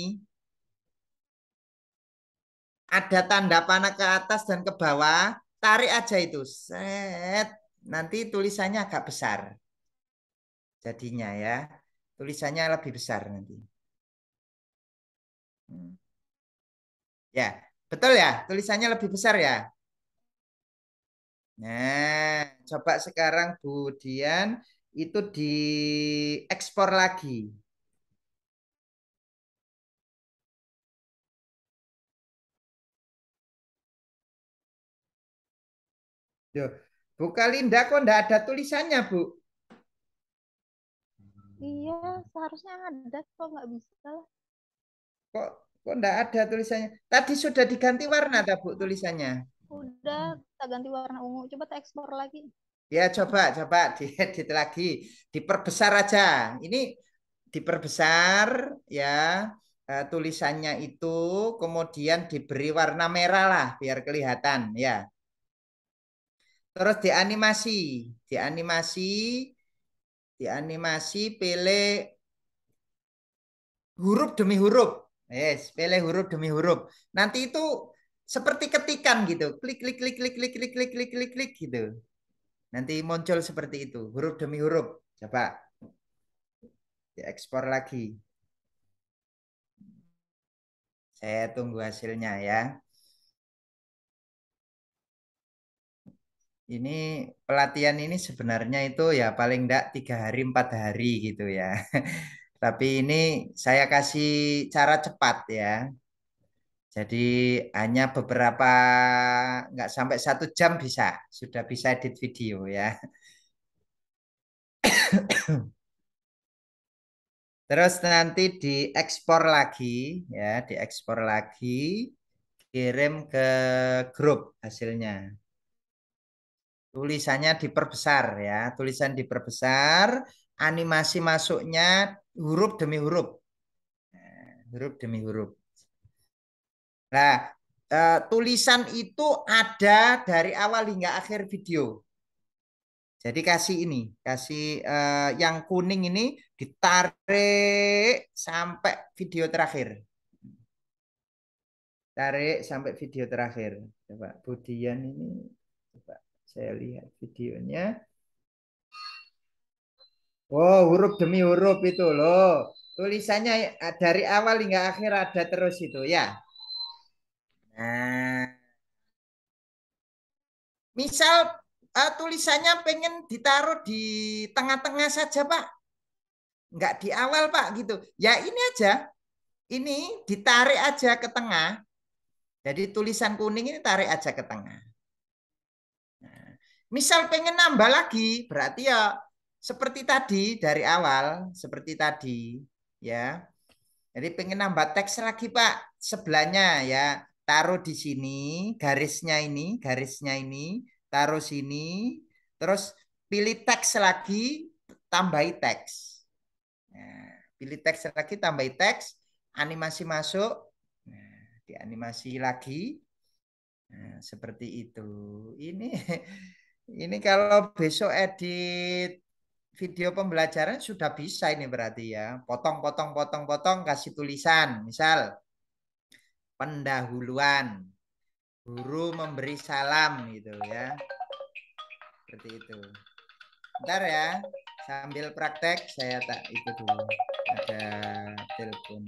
Ada tanda panah ke atas dan ke bawah. Tarik aja itu. Set. Nanti tulisannya agak besar. Jadinya ya. Tulisannya lebih besar nanti. Hmm. Ya, betul ya? Tulisannya lebih besar ya? Nah, coba sekarang Bu itu diekspor lagi. Yo. Bu Kalinda kok enggak ada tulisannya, Bu? Iya, seharusnya ada kok nggak bisa. Kok kok enggak ada tulisannya? Tadi sudah diganti warna tak Bu tulisannya? Udah, kita ganti warna ungu. Coba tak ekspor lagi. Ya coba coba diedit lagi, diperbesar aja. Ini diperbesar ya tulisannya itu kemudian diberi warna merah lah biar kelihatan ya. Terus dianimasi, dianimasi dianimasi pilih huruf demi huruf. Yes, pilih huruf demi huruf. Nanti itu seperti ketikan gitu. klik klik klik klik klik klik klik klik, klik gitu. Nanti muncul seperti itu, huruf demi huruf. Coba diekspor lagi. Saya tunggu hasilnya ya. Ini pelatihan ini sebenarnya itu ya paling enggak tiga hari empat hari gitu ya. Tapi ini saya kasih cara cepat ya. Jadi hanya beberapa nggak sampai satu jam bisa, sudah bisa edit video ya. Terus nanti diekspor lagi ya, diekspor lagi, kirim ke grup hasilnya. Tulisannya diperbesar ya, tulisan diperbesar, animasi masuknya huruf demi huruf. Nah, huruf demi huruf. Nah, eh, tulisan itu ada dari awal hingga akhir video. Jadi kasih ini, kasih eh, yang kuning ini ditarik sampai video terakhir. Tarik sampai video terakhir. Coba Budian ini coba saya lihat videonya. Wow, huruf demi huruf itu loh. Tulisannya eh, dari awal hingga akhir ada terus itu ya misal uh, tulisannya pengen ditaruh di tengah-tengah saja, Pak. Enggak di awal, Pak, gitu. Ya ini aja. Ini ditarik aja ke tengah. Jadi tulisan kuning ini tarik aja ke tengah. Nah, misal pengen nambah lagi, berarti ya seperti tadi dari awal, seperti tadi, ya. Jadi pengen nambah teks lagi, Pak, sebelahnya ya taruh di sini garisnya ini garisnya ini taruh sini terus pilih teks lagi tambahi teks nah, pilih teks lagi tambahi teks animasi masuk nah, di animasi lagi nah, seperti itu ini ini kalau besok edit video pembelajaran sudah bisa ini berarti ya potong potong potong potong kasih tulisan misal pendahuluan. Guru memberi salam gitu ya. Seperti itu. Ntar ya, sambil praktek saya tak itu dulu. Ada telepon.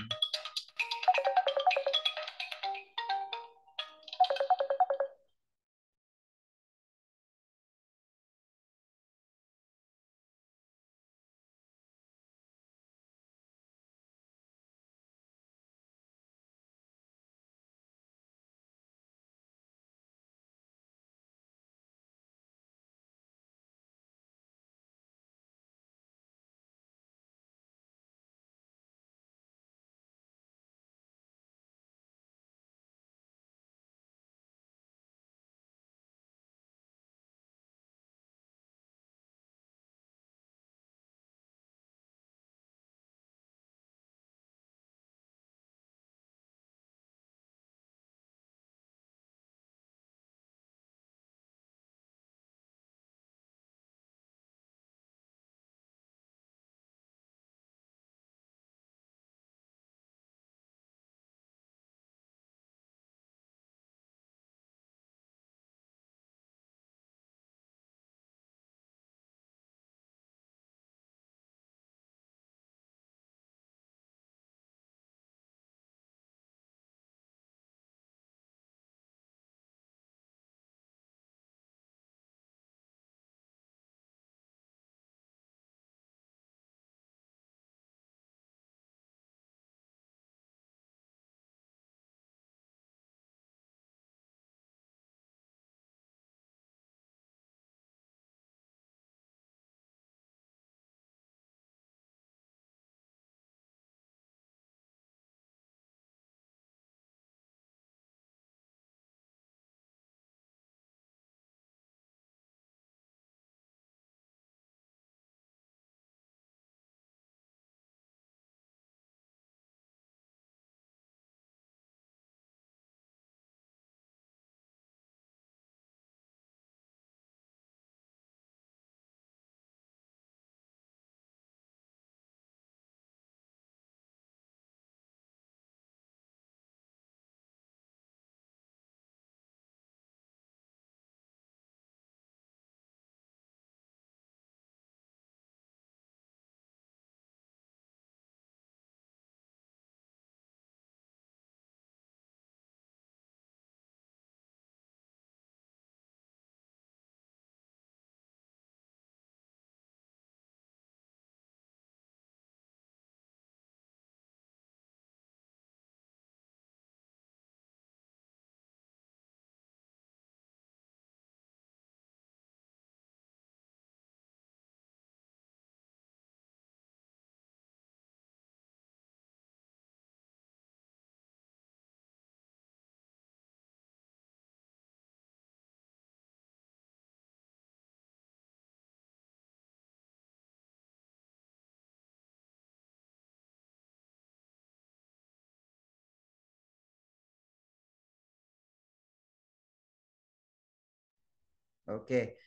Oke.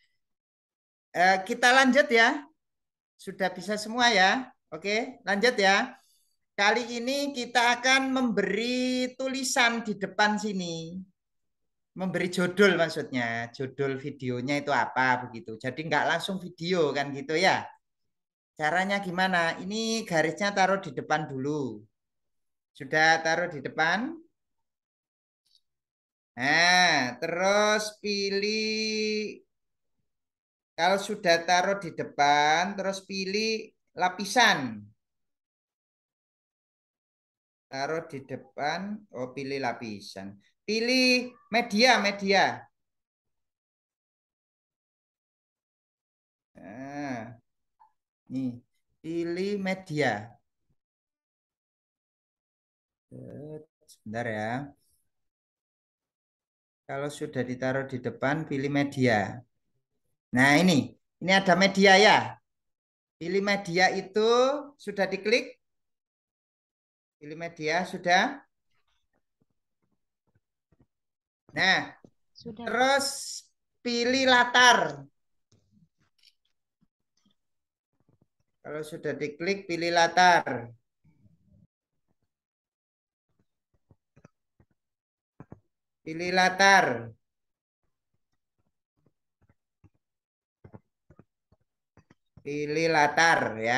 Uh, kita lanjut ya. Sudah bisa semua ya. Oke, lanjut ya. Kali ini kita akan memberi tulisan di depan sini. Memberi judul maksudnya. Judul videonya itu apa begitu. Jadi nggak langsung video kan gitu ya. Caranya gimana? Ini garisnya taruh di depan dulu. Sudah taruh di depan. Nah, terus pilih kalau sudah taruh di depan, terus pilih lapisan. Taruh di depan, oh pilih lapisan. Pilih media, media. Nah, nih, pilih media. Sebentar ya. Kalau sudah ditaruh di depan, pilih media. Nah ini, ini ada media ya. Pilih media itu sudah diklik. Pilih media sudah. Nah, sudah. terus pilih latar. Kalau sudah diklik, pilih latar. Pilih latar. Pilih latar ya.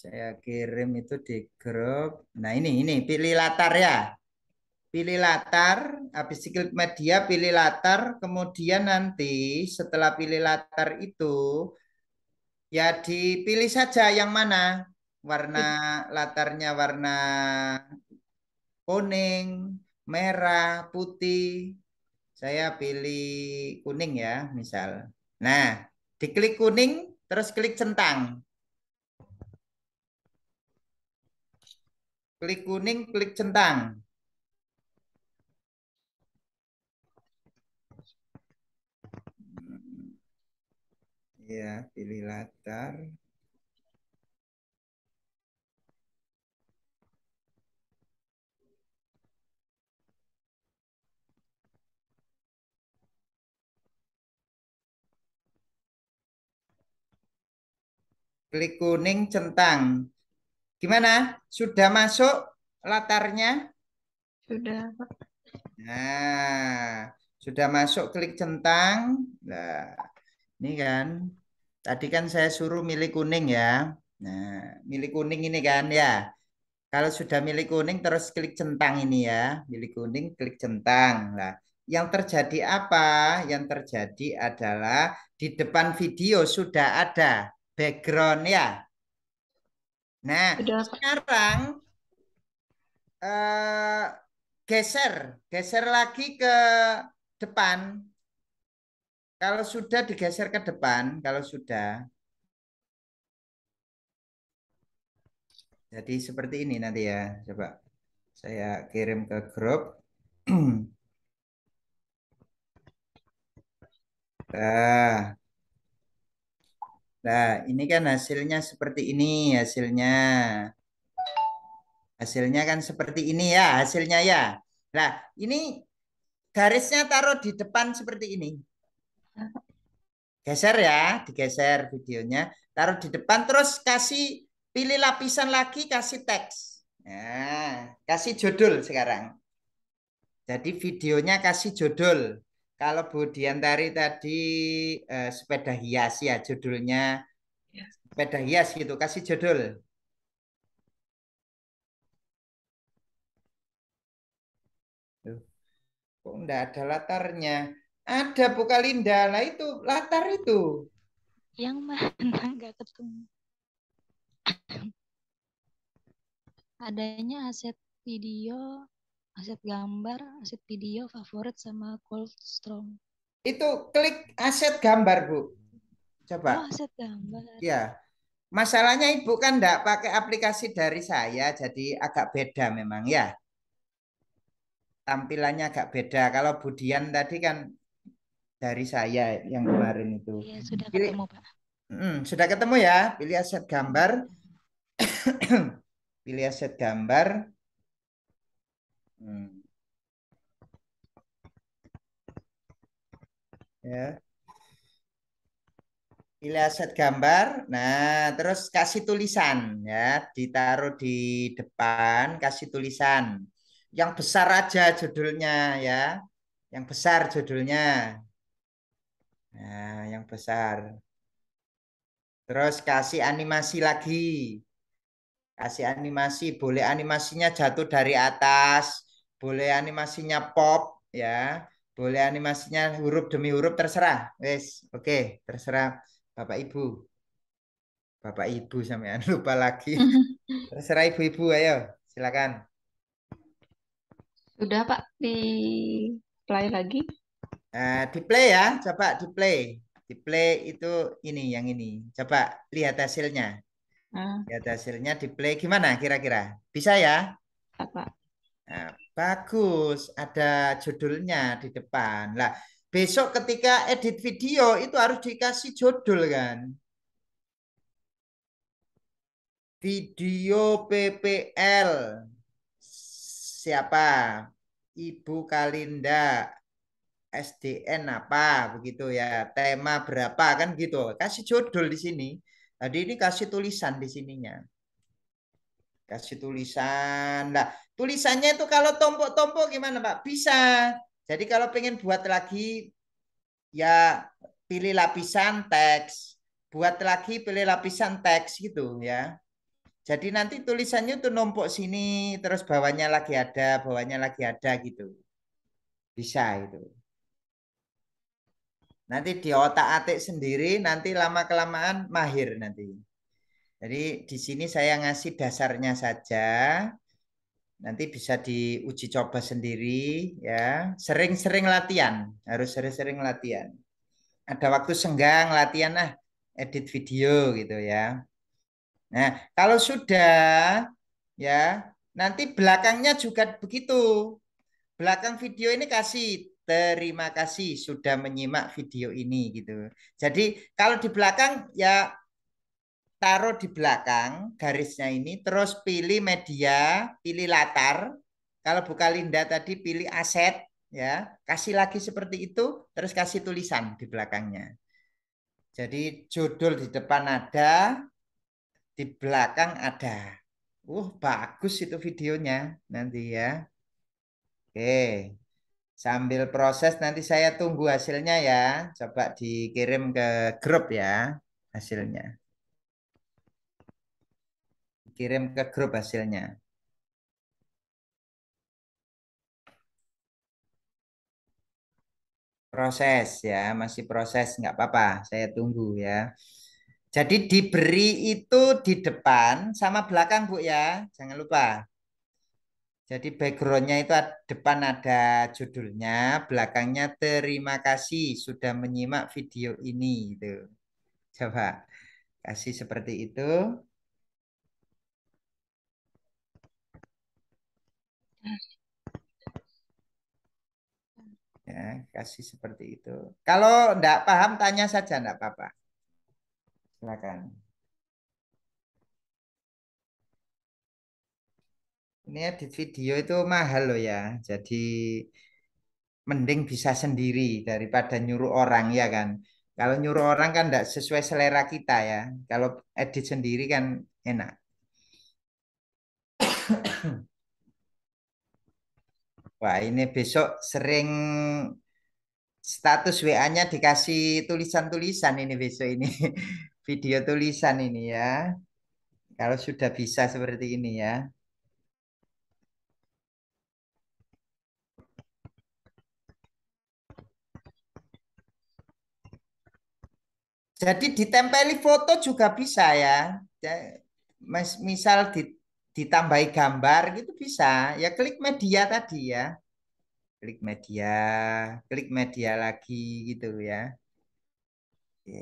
Saya kirim itu di grup. Nah ini, ini pilih latar ya. Pilih latar, habis klik media, pilih latar. Kemudian nanti setelah pilih latar itu, ya dipilih saja yang mana warna latarnya warna kuning, merah, putih. Saya pilih kuning ya, misal. Nah, diklik kuning, terus klik centang. Klik kuning, klik centang. Hmm, ya, pilih latar. Klik kuning centang. Gimana? Sudah masuk latarnya? Sudah. Nah, sudah masuk klik centang. Nah, ini kan. Tadi kan saya suruh milih kuning ya. Nah, milih kuning ini kan ya. Kalau sudah milih kuning terus klik centang ini ya. Milih kuning klik centang. Nah, yang terjadi apa? Yang terjadi adalah di depan video sudah ada background ya. Nah, Udah. sekarang uh, geser, geser lagi ke depan. Kalau sudah digeser ke depan, kalau sudah. Jadi seperti ini nanti ya, coba saya kirim ke grup. Nah, Nah, ini kan hasilnya seperti ini hasilnya. Hasilnya kan seperti ini ya, hasilnya ya. Nah, ini garisnya taruh di depan seperti ini. Geser ya, digeser videonya. Taruh di depan terus kasih pilih lapisan lagi, kasih teks. Nah, kasih judul sekarang. Jadi videonya kasih judul kalau Bu Diantari tadi eh, sepeda hias ya judulnya iya. sepeda hias gitu kasih judul kok enggak ada latarnya ada buka Linda lah itu latar itu yang mana nggak ketemu adanya aset video aset gambar, aset video, favorit sama Cold Strong. Itu klik aset gambar, Bu. Coba. Oh, aset gambar. Ya. Masalahnya Ibu kan enggak pakai aplikasi dari saya, jadi agak beda memang ya. Tampilannya agak beda. Kalau Budian tadi kan dari saya yang kemarin itu. Iya, sudah Pilih, ketemu, Pak. Hmm, sudah ketemu ya. Pilih aset gambar. Pilih aset gambar. Hmm. Ya. Pilih aset gambar. Nah, terus kasih tulisan ya, ditaruh di depan, kasih tulisan. Yang besar aja judulnya ya. Yang besar judulnya. Nah, yang besar. Terus kasih animasi lagi. Kasih animasi, boleh animasinya jatuh dari atas, boleh animasinya pop ya, boleh animasinya huruf demi huruf terserah. Wes, oke, okay, terserah Bapak Ibu. Bapak Ibu sampean lupa lagi. terserah Ibu-ibu ayo, silakan. Sudah Pak di play lagi? Uh, di play ya, coba di play. Di play itu ini yang ini. Coba lihat hasilnya. Uh. Lihat hasilnya di play gimana kira-kira? Bisa ya? Apa? Nah, Bagus, ada judulnya di depan. Lah, besok ketika edit video itu harus dikasih judul kan? Video PPL. Siapa? Ibu Kalinda. SDN apa begitu ya, tema berapa kan gitu. Kasih judul di sini. Tadi ini kasih tulisan di sininya. Kasih tulisan. Nah, Tulisannya itu kalau tompok-tompok gimana Pak? Bisa. Jadi kalau pengen buat lagi ya pilih lapisan teks. Buat lagi pilih lapisan teks gitu ya. Jadi nanti tulisannya itu numpuk sini, terus bawahnya lagi ada, bawahnya lagi ada gitu. Bisa itu. Nanti di otak-atik sendiri, nanti lama-kelamaan mahir nanti. Jadi di sini saya ngasih dasarnya saja nanti bisa diuji coba sendiri ya sering-sering latihan harus sering-sering latihan ada waktu senggang latihan lah edit video gitu ya nah kalau sudah ya nanti belakangnya juga begitu belakang video ini kasih terima kasih sudah menyimak video ini gitu jadi kalau di belakang ya taruh di belakang garisnya ini, terus pilih media, pilih latar. Kalau buka Linda tadi pilih aset, ya kasih lagi seperti itu, terus kasih tulisan di belakangnya. Jadi judul di depan ada, di belakang ada. Uh, bagus itu videonya nanti ya. Oke. Sambil proses nanti saya tunggu hasilnya ya. Coba dikirim ke grup ya hasilnya kirim ke grup hasilnya. Proses ya, masih proses, nggak apa-apa, saya tunggu ya. Jadi diberi itu di depan sama belakang Bu ya, jangan lupa. Jadi backgroundnya itu depan ada judulnya, belakangnya terima kasih sudah menyimak video ini. Gitu. Coba kasih seperti itu. Ya, kasih seperti itu. Kalau enggak paham tanya saja enggak apa-apa. Silakan. Ini edit ya, video itu mahal loh ya. Jadi mending bisa sendiri daripada nyuruh orang ya kan. Kalau nyuruh orang kan tidak sesuai selera kita ya. Kalau edit sendiri kan enak. Wah, ini besok sering status WA-nya dikasih tulisan-tulisan ini besok ini. Video tulisan ini ya. Kalau sudah bisa seperti ini ya. Jadi ditempeli foto juga bisa ya. Misal di ditambahi gambar gitu bisa. Ya klik media tadi ya. Klik media, klik media lagi gitu ya. Oke.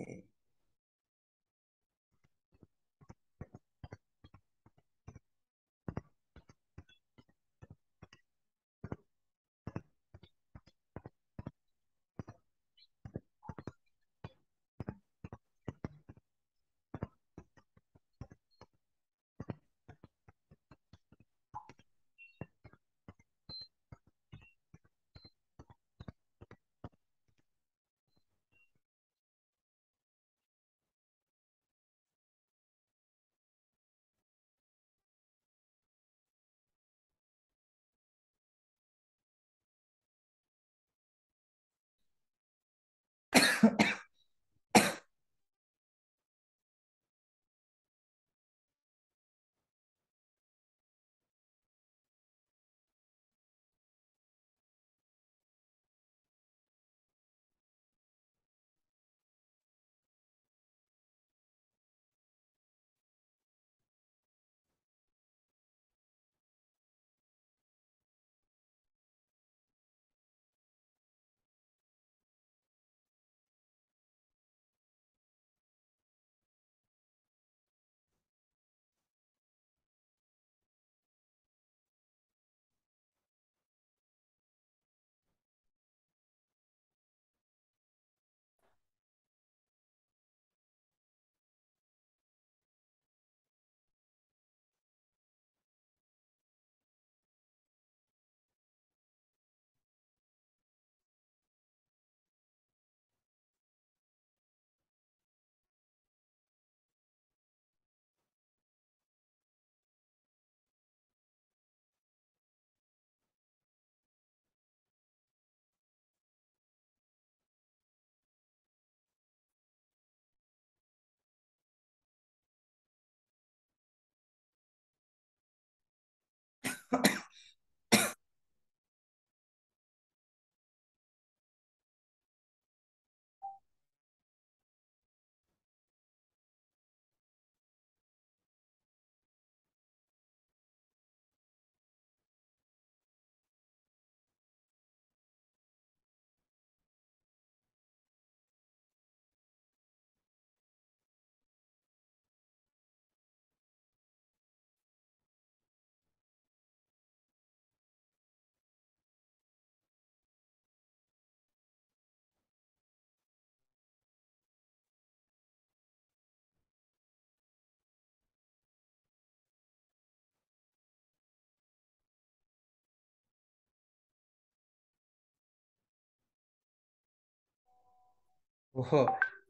Oh,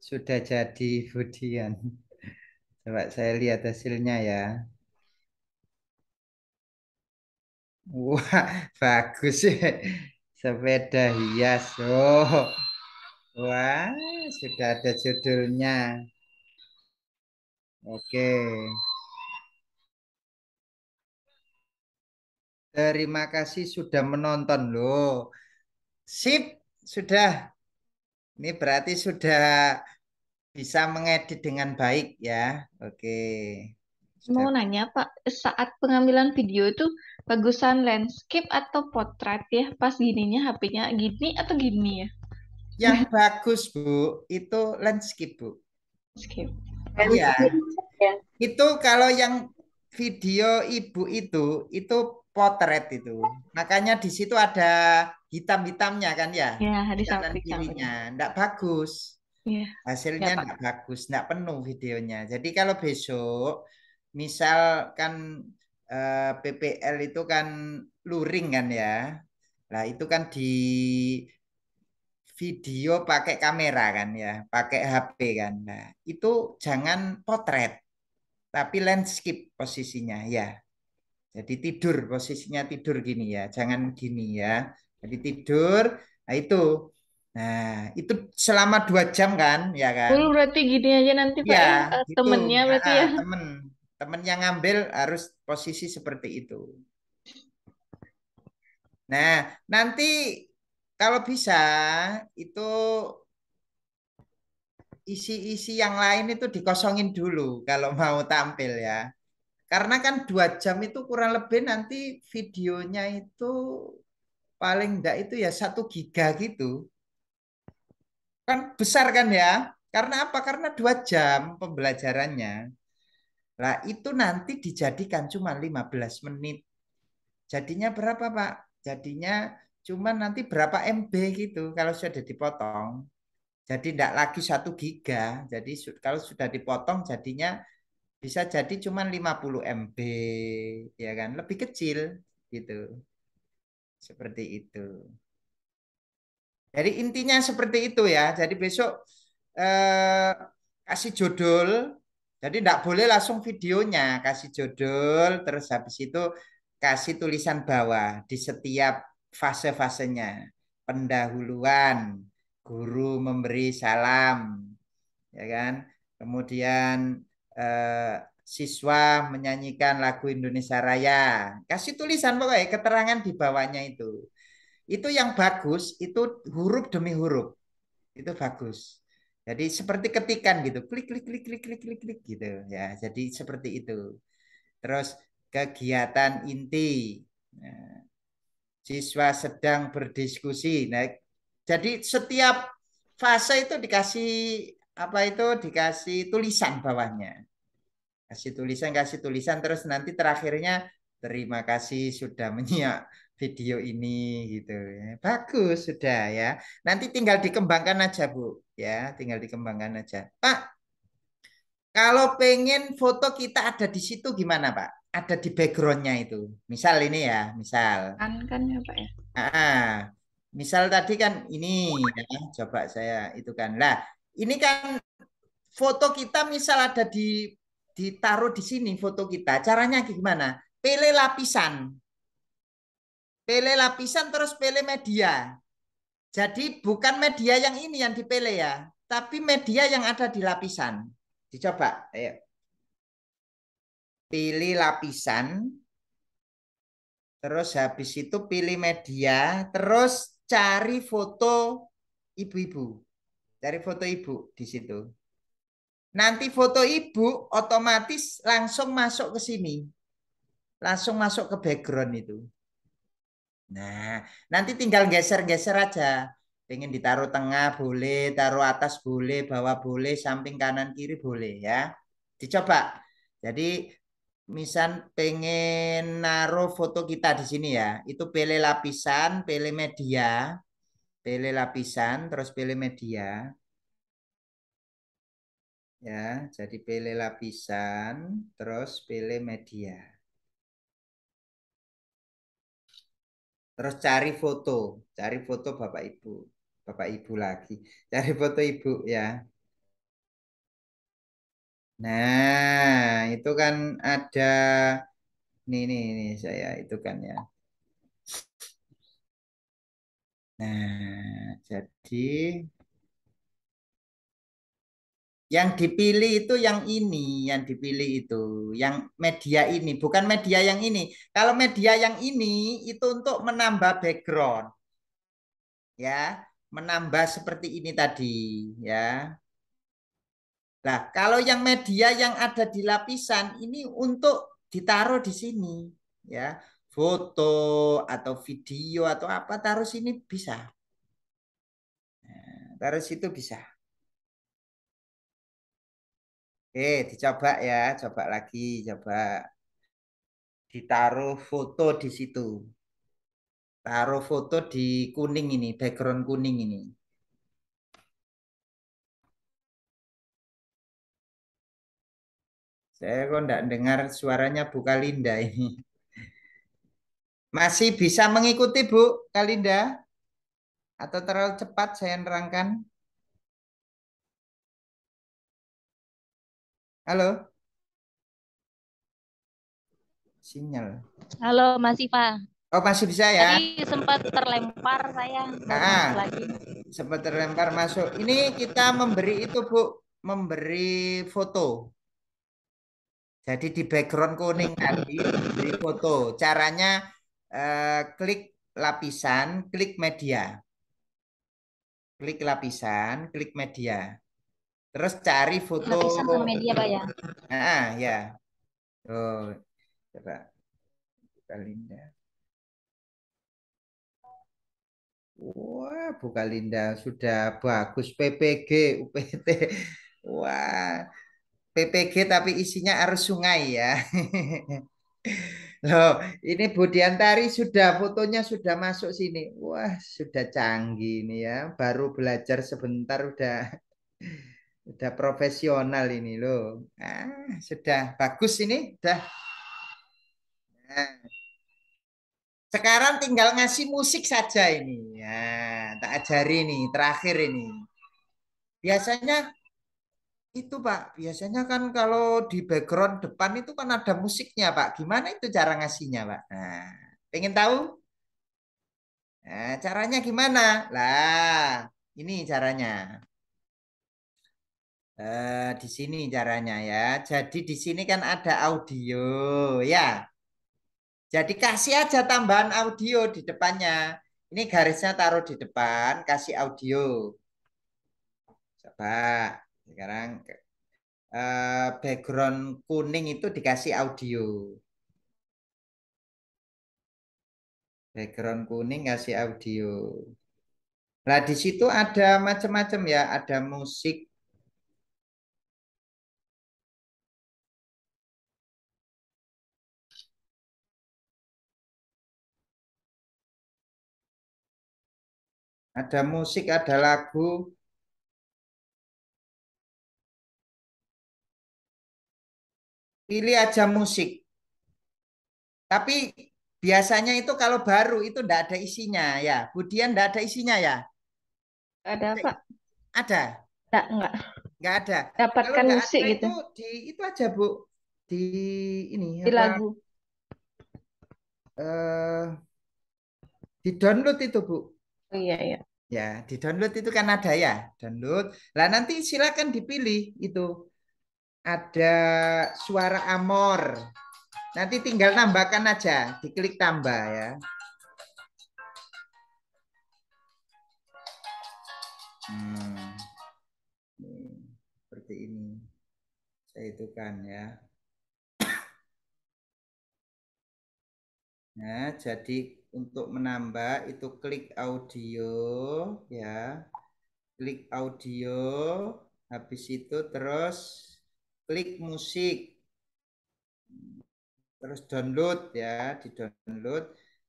sudah jadi budian. Coba saya lihat hasilnya ya. Wah, bagus ya. Sepeda hias. Oh. Wah, sudah ada judulnya. Oke. Terima kasih sudah menonton loh. Sip, sudah ini berarti sudah bisa mengedit dengan baik ya. Oke. Sudah. Mau nanya Pak, saat pengambilan video itu bagusan landscape atau potret ya? Pas gininya HP-nya gini atau gini ya? Yang bagus Bu, itu landscape Bu. Landscape. Iya. Ya. Itu kalau yang video ibu itu, itu potret itu. Makanya di situ ada hitam-hitamnya kan ya, ya di kanan kirinya, tidak bagus. Ya. Hasilnya tidak ya, bagus, tidak penuh videonya. Jadi kalau besok, misal kan eh, PPL itu kan luring kan ya, nah itu kan di video pakai kamera kan ya, pakai HP kan. Nah, itu jangan potret, tapi landscape posisinya ya. Jadi tidur posisinya tidur gini ya, jangan gini ya. Jadi tidur, nah itu. Nah, itu selama dua jam kan, ya kan? Full oh, berarti gini aja nanti Pak ya, ya? Eh, Gitu. temennya berarti ah, ya. Temen, temen yang ngambil harus posisi seperti itu. Nah, nanti kalau bisa itu isi-isi yang lain itu dikosongin dulu kalau mau tampil ya. Karena kan dua jam itu kurang lebih nanti videonya itu paling enggak itu ya satu giga gitu. Kan besar kan ya? Karena apa? Karena dua jam pembelajarannya. lah itu nanti dijadikan cuma 15 menit. Jadinya berapa Pak? Jadinya cuma nanti berapa MB gitu kalau sudah dipotong. Jadi tidak lagi satu giga. Jadi kalau sudah dipotong jadinya bisa jadi cuma 50 MB ya kan lebih kecil gitu seperti itu. Jadi intinya seperti itu ya. Jadi besok eh, kasih judul. Jadi tidak boleh langsung videonya. Kasih judul, terus habis itu kasih tulisan bawah di setiap fase-fasenya. Pendahuluan, guru memberi salam, ya kan? Kemudian eh, siswa menyanyikan lagu Indonesia Raya. Kasih tulisan pokoknya keterangan di bawahnya itu. Itu yang bagus, itu huruf demi huruf. Itu bagus. Jadi seperti ketikan gitu, klik klik klik klik klik klik klik gitu ya. Jadi seperti itu. Terus kegiatan inti. Nah, siswa sedang berdiskusi. Nah, jadi setiap fase itu dikasih apa itu dikasih tulisan bawahnya kasih tulisan kasih tulisan terus nanti terakhirnya terima kasih sudah menyiak video ini gitu ya. Bagus sudah ya. Nanti tinggal dikembangkan aja Bu ya, tinggal dikembangkan aja. Pak, kalau pengen foto kita ada di situ gimana Pak? Ada di backgroundnya itu. Misal ini ya, misal. Kan kan ya Pak ya. Ah, misal tadi kan ini ya, coba saya itu kan. Lah, ini kan foto kita misal ada di ditaruh di sini foto kita. Caranya gimana? Pilih lapisan. Pilih lapisan terus pilih media. Jadi bukan media yang ini yang dipilih ya, tapi media yang ada di lapisan. Dicoba, ayo. Pilih lapisan. Terus habis itu pilih media, terus cari foto ibu-ibu. Cari foto ibu di situ. Nanti foto ibu otomatis langsung masuk ke sini. Langsung masuk ke background itu. Nah, nanti tinggal geser-geser aja. Pengen ditaruh tengah boleh, taruh atas boleh, bawah boleh, samping kanan kiri boleh ya. Dicoba. Jadi misal pengen naruh foto kita di sini ya. Itu pilih lapisan, pilih media, pilih lapisan, terus pilih media ya jadi pilih lapisan terus pilih media terus cari foto cari foto bapak ibu bapak ibu lagi cari foto ibu ya nah itu kan ada nih nih nih saya itu kan ya nah jadi yang dipilih itu yang ini, yang dipilih itu, yang media ini, bukan media yang ini. Kalau media yang ini itu untuk menambah background. Ya, menambah seperti ini tadi, ya. Nah, kalau yang media yang ada di lapisan ini untuk ditaruh di sini, ya. Foto atau video atau apa taruh sini bisa. Nah, taruh situ bisa. Oke, eh, dicoba ya, coba lagi, coba ditaruh foto di situ. Taruh foto di kuning ini, background kuning ini. Saya kok enggak dengar suaranya Bu Kalinda ini. Masih bisa mengikuti Bu Kalinda? Atau terlalu cepat saya nerangkan? Halo. Sinyal. Halo Mas Iva. Oh masih bisa ya? Tadi sempat terlempar saya. Nah, lagi. Sempat terlempar masuk. Ini kita memberi itu Bu, memberi foto. Jadi di background kuning tadi memberi foto. Caranya eh, klik lapisan, klik media. Klik lapisan, klik media. Terus cari foto. media pak ya. Ah ya. Oh, coba buka Linda. Wah, buka Linda sudah bagus PPG UPT. Wah, PPG tapi isinya arus sungai ya. Loh, ini Budiantari sudah fotonya sudah masuk sini. Wah, sudah canggih ini ya. Baru belajar sebentar udah sudah profesional ini loh. Ah, sudah bagus ini, sudah. Nah. Sekarang tinggal ngasih musik saja ini. Ya, tak ajari ini, terakhir ini. Biasanya itu Pak, biasanya kan kalau di background depan itu kan ada musiknya Pak. Gimana itu cara ngasihnya Pak? Nah, pengen tahu? Nah, caranya gimana? Lah, ini caranya. Uh, di sini caranya ya. Jadi di sini kan ada audio ya. Jadi kasih aja tambahan audio di depannya. Ini garisnya taruh di depan, kasih audio. Coba sekarang uh, background kuning itu dikasih audio. Background kuning kasih audio. Nah di situ ada macam-macam ya, ada musik, Ada musik, ada lagu. Pilih aja musik. Tapi biasanya itu kalau baru itu tidak ada isinya ya. Budian tidak ada isinya ya. Ada Pak. Ada. Enggak, enggak. Enggak ada. Dapatkan enggak musik ada gitu. Itu, di, itu aja Bu. Di ini di apa? lagu. uh, di download itu Bu. Oh, iya iya. Ya, di download itu kan ada ya, download. Lah nanti silakan dipilih itu. Ada suara amor. Nanti tinggal tambahkan aja, diklik tambah ya. Hmm. Seperti ini. Saya itu kan ya. Nah, jadi untuk menambah itu klik audio ya. Klik audio, habis itu terus klik musik. Terus download ya, di-download.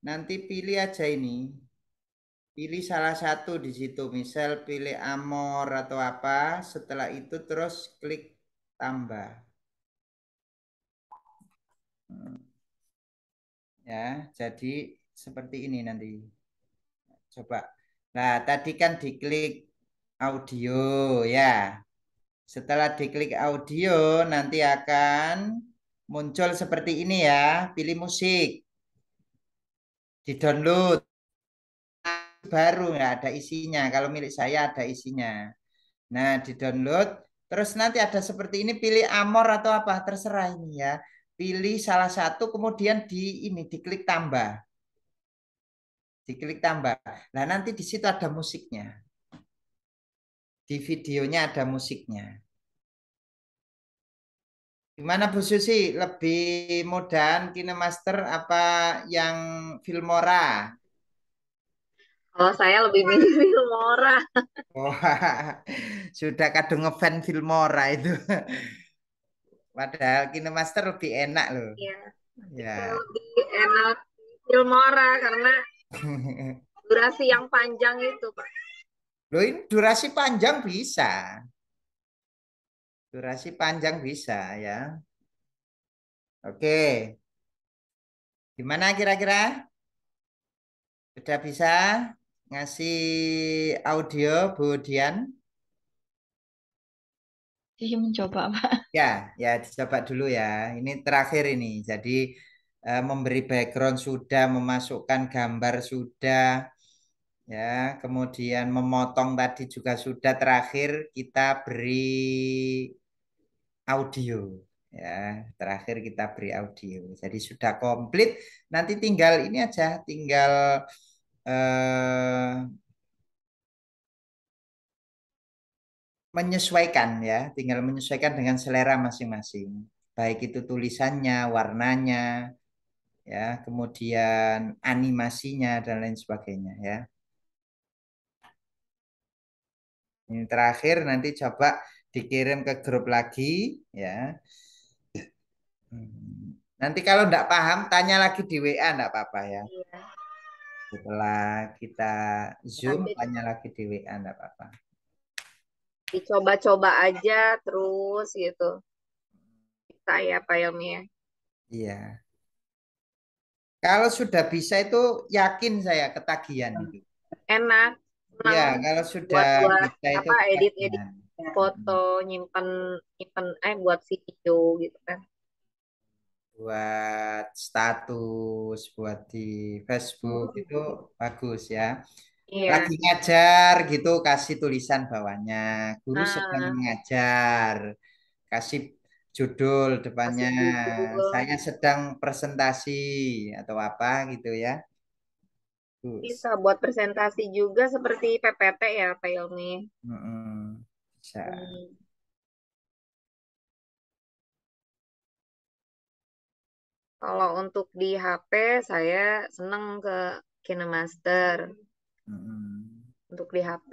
Nanti pilih aja ini. Pilih salah satu di situ, misal pilih Amor atau apa, setelah itu terus klik tambah. Hmm. Ya, jadi seperti ini nanti. Coba. Nah, tadi kan diklik audio ya. Setelah diklik audio nanti akan muncul seperti ini ya. Pilih musik. Di-download baru nggak ada isinya. Kalau milik saya ada isinya. Nah, di-download terus nanti ada seperti ini pilih amor atau apa terserah ini ya. Pilih salah satu kemudian di ini diklik tambah. Diklik tambah. Nah, nanti di situ ada musiknya. Di videonya ada musiknya. Gimana Bu Susi? Lebih modern KineMaster apa yang Filmora? Kalau saya lebih milih Filmora. Oh, sudah kadung ngefan Filmora itu. Padahal KineMaster lebih enak loh. Iya. Ya. Lebih enak Filmora karena durasi yang panjang itu, Pak. Loh durasi panjang bisa. Durasi panjang bisa ya. Oke. Gimana kira-kira? Sudah bisa ngasih audio Bu Dian? Sih iya, mencoba, Pak. Ya, ya dicoba dulu ya. Ini terakhir ini. Jadi Eh, memberi background sudah, memasukkan gambar sudah, ya kemudian memotong tadi juga sudah terakhir kita beri audio ya terakhir kita beri audio jadi sudah komplit nanti tinggal ini aja tinggal eh, menyesuaikan ya tinggal menyesuaikan dengan selera masing-masing baik itu tulisannya warnanya ya, kemudian animasinya dan lain sebagainya ya. Ini terakhir nanti coba dikirim ke grup lagi ya. Hmm. Nanti kalau tidak paham tanya lagi di WA tidak apa-apa ya. Iya. Setelah kita zoom nanti. tanya lagi di WA tidak apa-apa. Dicoba-coba aja terus gitu. Saya Pak Yomi. ya. Iya. Kalau sudah bisa itu yakin saya ketagihan itu. Enak. Ya, kalau sudah buat, buat bisa itu edit edit foto, nyimpen nyimpen eh buat video gitu kan. Buat status, buat di Facebook hmm. itu bagus ya. Iya. Lagi ngajar gitu kasih tulisan bawahnya. Guru ah. sedang mengajar. Kasih judul depannya. Judul. Saya sedang presentasi atau apa gitu ya. Bisa buat presentasi juga seperti PPT ya Pak Ilmi. Mm -hmm. Bisa. Hmm. Kalau untuk di HP saya seneng ke KineMaster. Mm -hmm. Untuk di HP.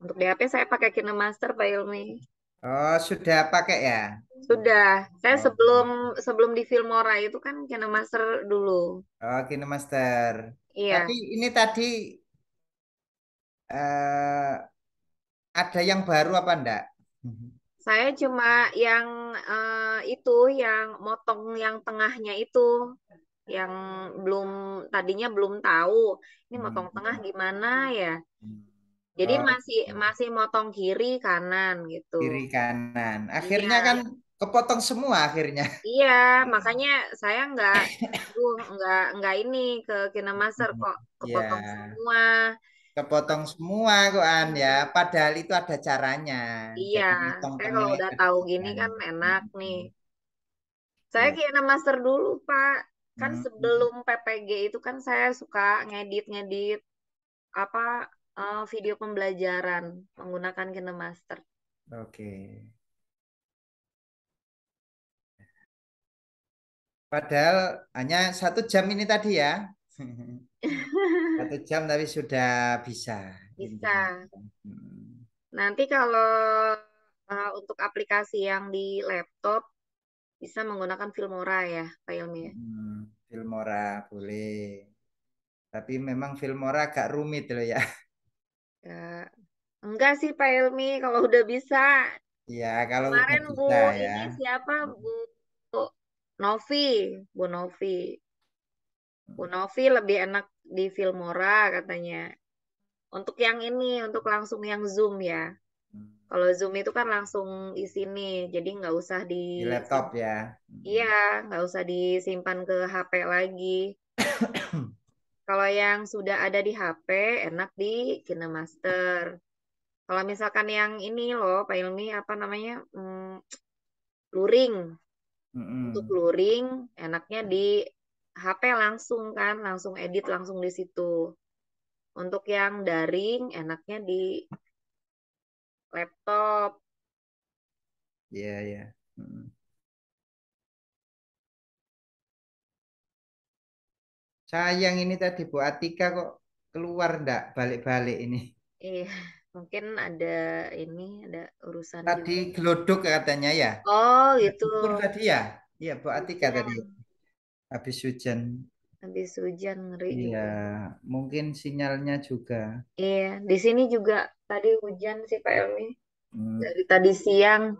Untuk di HP saya pakai KineMaster Pak Ilmi. Oh, sudah pakai ya? Sudah. Saya oh. sebelum sebelum di Filmora itu kan KineMaster dulu. Oh, KineMaster. Iya. Tapi ini tadi uh, ada yang baru apa enggak? Saya cuma yang uh, itu yang motong yang tengahnya itu yang belum tadinya belum tahu ini motong hmm. tengah gimana ya. Hmm jadi oh. masih gitu. masih motong kiri kanan gitu. Kiri kanan. Akhirnya iya. kan kepotong semua akhirnya. Iya, makanya saya nggak nggak nggak ini ke kinemaster hmm, kok iya. kepotong yeah. semua. Kepotong semua An ya. Padahal itu ada caranya. Iya. Saya kalau udah tahu gini kan enak hmm, nih. Hmm. Saya iya. kinemaster dulu pak. Kan hmm. sebelum PPG itu kan saya suka ngedit ngedit apa uh, video pembelajaran menggunakan KineMaster. Oke. Okay. Padahal hanya satu jam ini tadi ya. satu jam tapi sudah bisa. Bisa. Hmm. Nanti kalau uh, untuk aplikasi yang di laptop bisa menggunakan Filmora ya, Pak Ilmi. Ya? Hmm, Filmora boleh. Tapi memang Filmora agak rumit loh ya. Uh, Enggak sih Pak Ilmi, kalau udah bisa. Iya, kalau kemarin udah bisa, Bu ya. ini siapa Bu Novi, Bu Novi. Bu Novi lebih enak di Filmora katanya. Untuk yang ini, untuk langsung yang Zoom ya. Kalau Zoom itu kan langsung di sini, jadi nggak usah di, di laptop ya. Iya, nggak usah disimpan ke HP lagi. Kalau yang sudah ada di HP, enak di KineMaster. Kalau misalkan yang ini loh, Pak Ilmi, apa namanya, hmm, luring. Mm-hmm. Untuk luring, enaknya di HP langsung kan, langsung edit, langsung di situ. Untuk yang daring, enaknya di laptop. Iya, yeah, iya. Yeah. Mm-hmm. sayang ini tadi Bu Atika kok keluar ndak balik-balik ini. Iya, mungkin ada ini ada urusan tadi juga. katanya ya. Oh, gitu. Itu tadi ya? Iya, Bu Atika ya. tadi. Habis hujan. Habis hujan ngeri. Iya, mungkin sinyalnya juga. Iya, di sini juga tadi hujan sih Pak Elmi. Hmm. Dari tadi siang.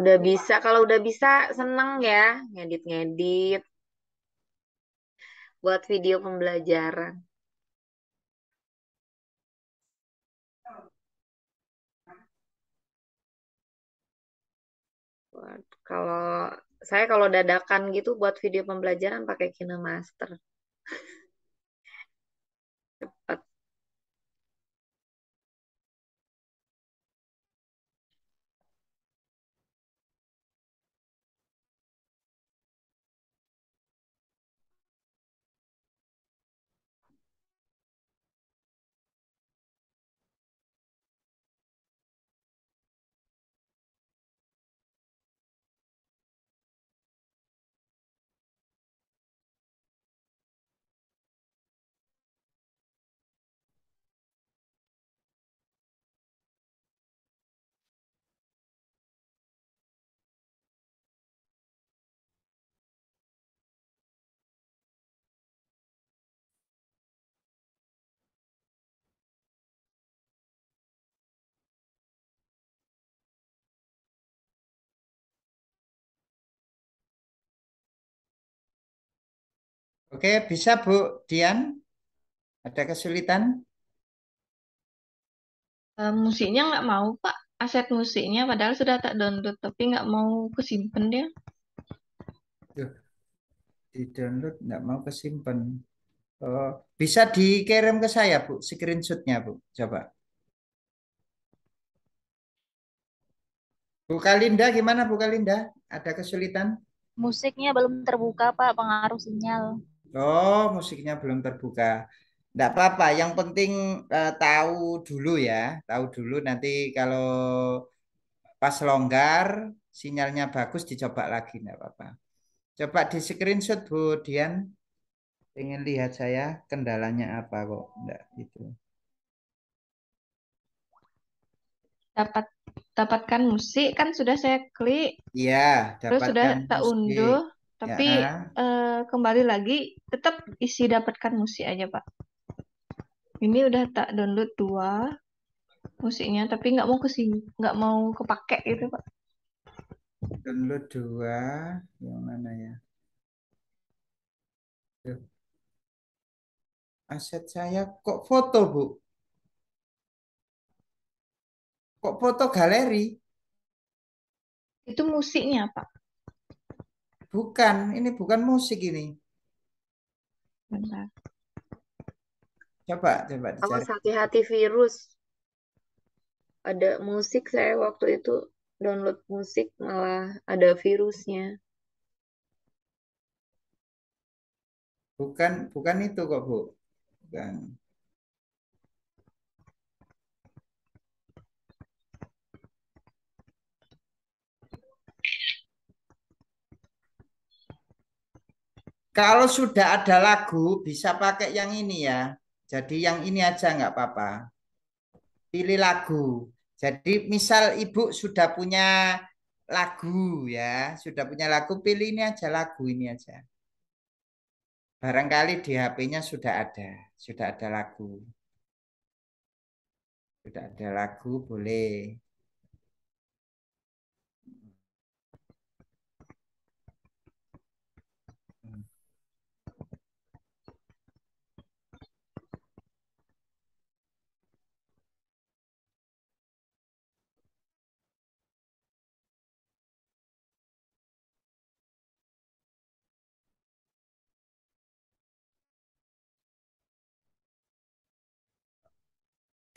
Udah bisa, kalau udah bisa seneng ya ngedit-ngedit buat video pembelajaran. Buat, kalau saya kalau dadakan gitu buat video pembelajaran pakai KineMaster. Oke, bisa Bu Dian? Ada kesulitan? Uh, musiknya nggak mau Pak, aset musiknya padahal sudah tak download tapi nggak mau kesimpan dia. Duh, di download nggak mau kesimpan. Oh bisa dikirim ke saya Bu, screenshotnya Bu, coba. Bu Kalinda gimana Bu Kalinda? Ada kesulitan? Musiknya belum terbuka Pak, pengaruh sinyal. Oh, musiknya belum terbuka. Enggak apa-apa, yang penting uh, tahu dulu ya, tahu dulu nanti kalau pas longgar sinyalnya bagus dicoba lagi enggak apa-apa. Coba di screenshot Bu Dian. Pengen lihat saya kendalanya apa kok. Enggak gitu. Dapat dapatkan musik kan sudah saya klik. Iya, Terus sudah tak unduh. Tapi ya. uh, kembali lagi tetap isi dapatkan musik aja pak. Ini udah tak download dua musiknya, tapi nggak mau kesini, nggak mau kepake gitu pak. Download dua, yang mana ya? Aset saya kok foto bu? Kok foto galeri? Itu musiknya pak. Bukan, ini bukan musik ini. Coba, coba dicari. hati-hati virus. Ada musik saya waktu itu download musik malah ada virusnya. Bukan, bukan itu kok, Bu. Bukan. Kalau sudah ada lagu bisa pakai yang ini ya. Jadi yang ini aja nggak apa-apa. Pilih lagu. Jadi misal ibu sudah punya lagu ya, sudah punya lagu, pilih ini aja lagu ini aja. Barangkali di HP-nya sudah ada, sudah ada lagu. Sudah ada lagu boleh.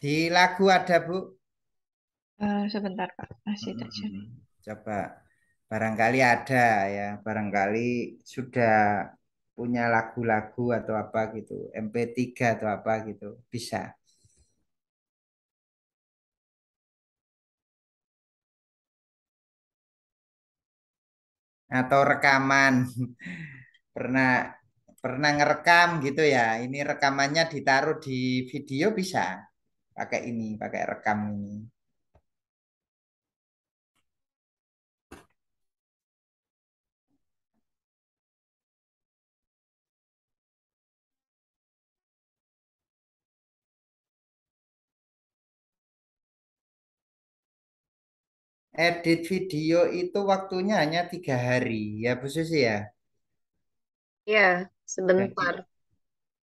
Di lagu ada, Bu? Uh, sebentar, Pak. Masih tak hmm. Coba. Barangkali ada ya, barangkali sudah punya lagu-lagu atau apa gitu, MP3 atau apa gitu, bisa. Atau rekaman. pernah pernah ngerekam gitu ya. Ini rekamannya ditaruh di video bisa pakai ini, pakai rekam ini. Edit video itu waktunya hanya tiga hari, ya Bu Susi ya? Iya, sebentar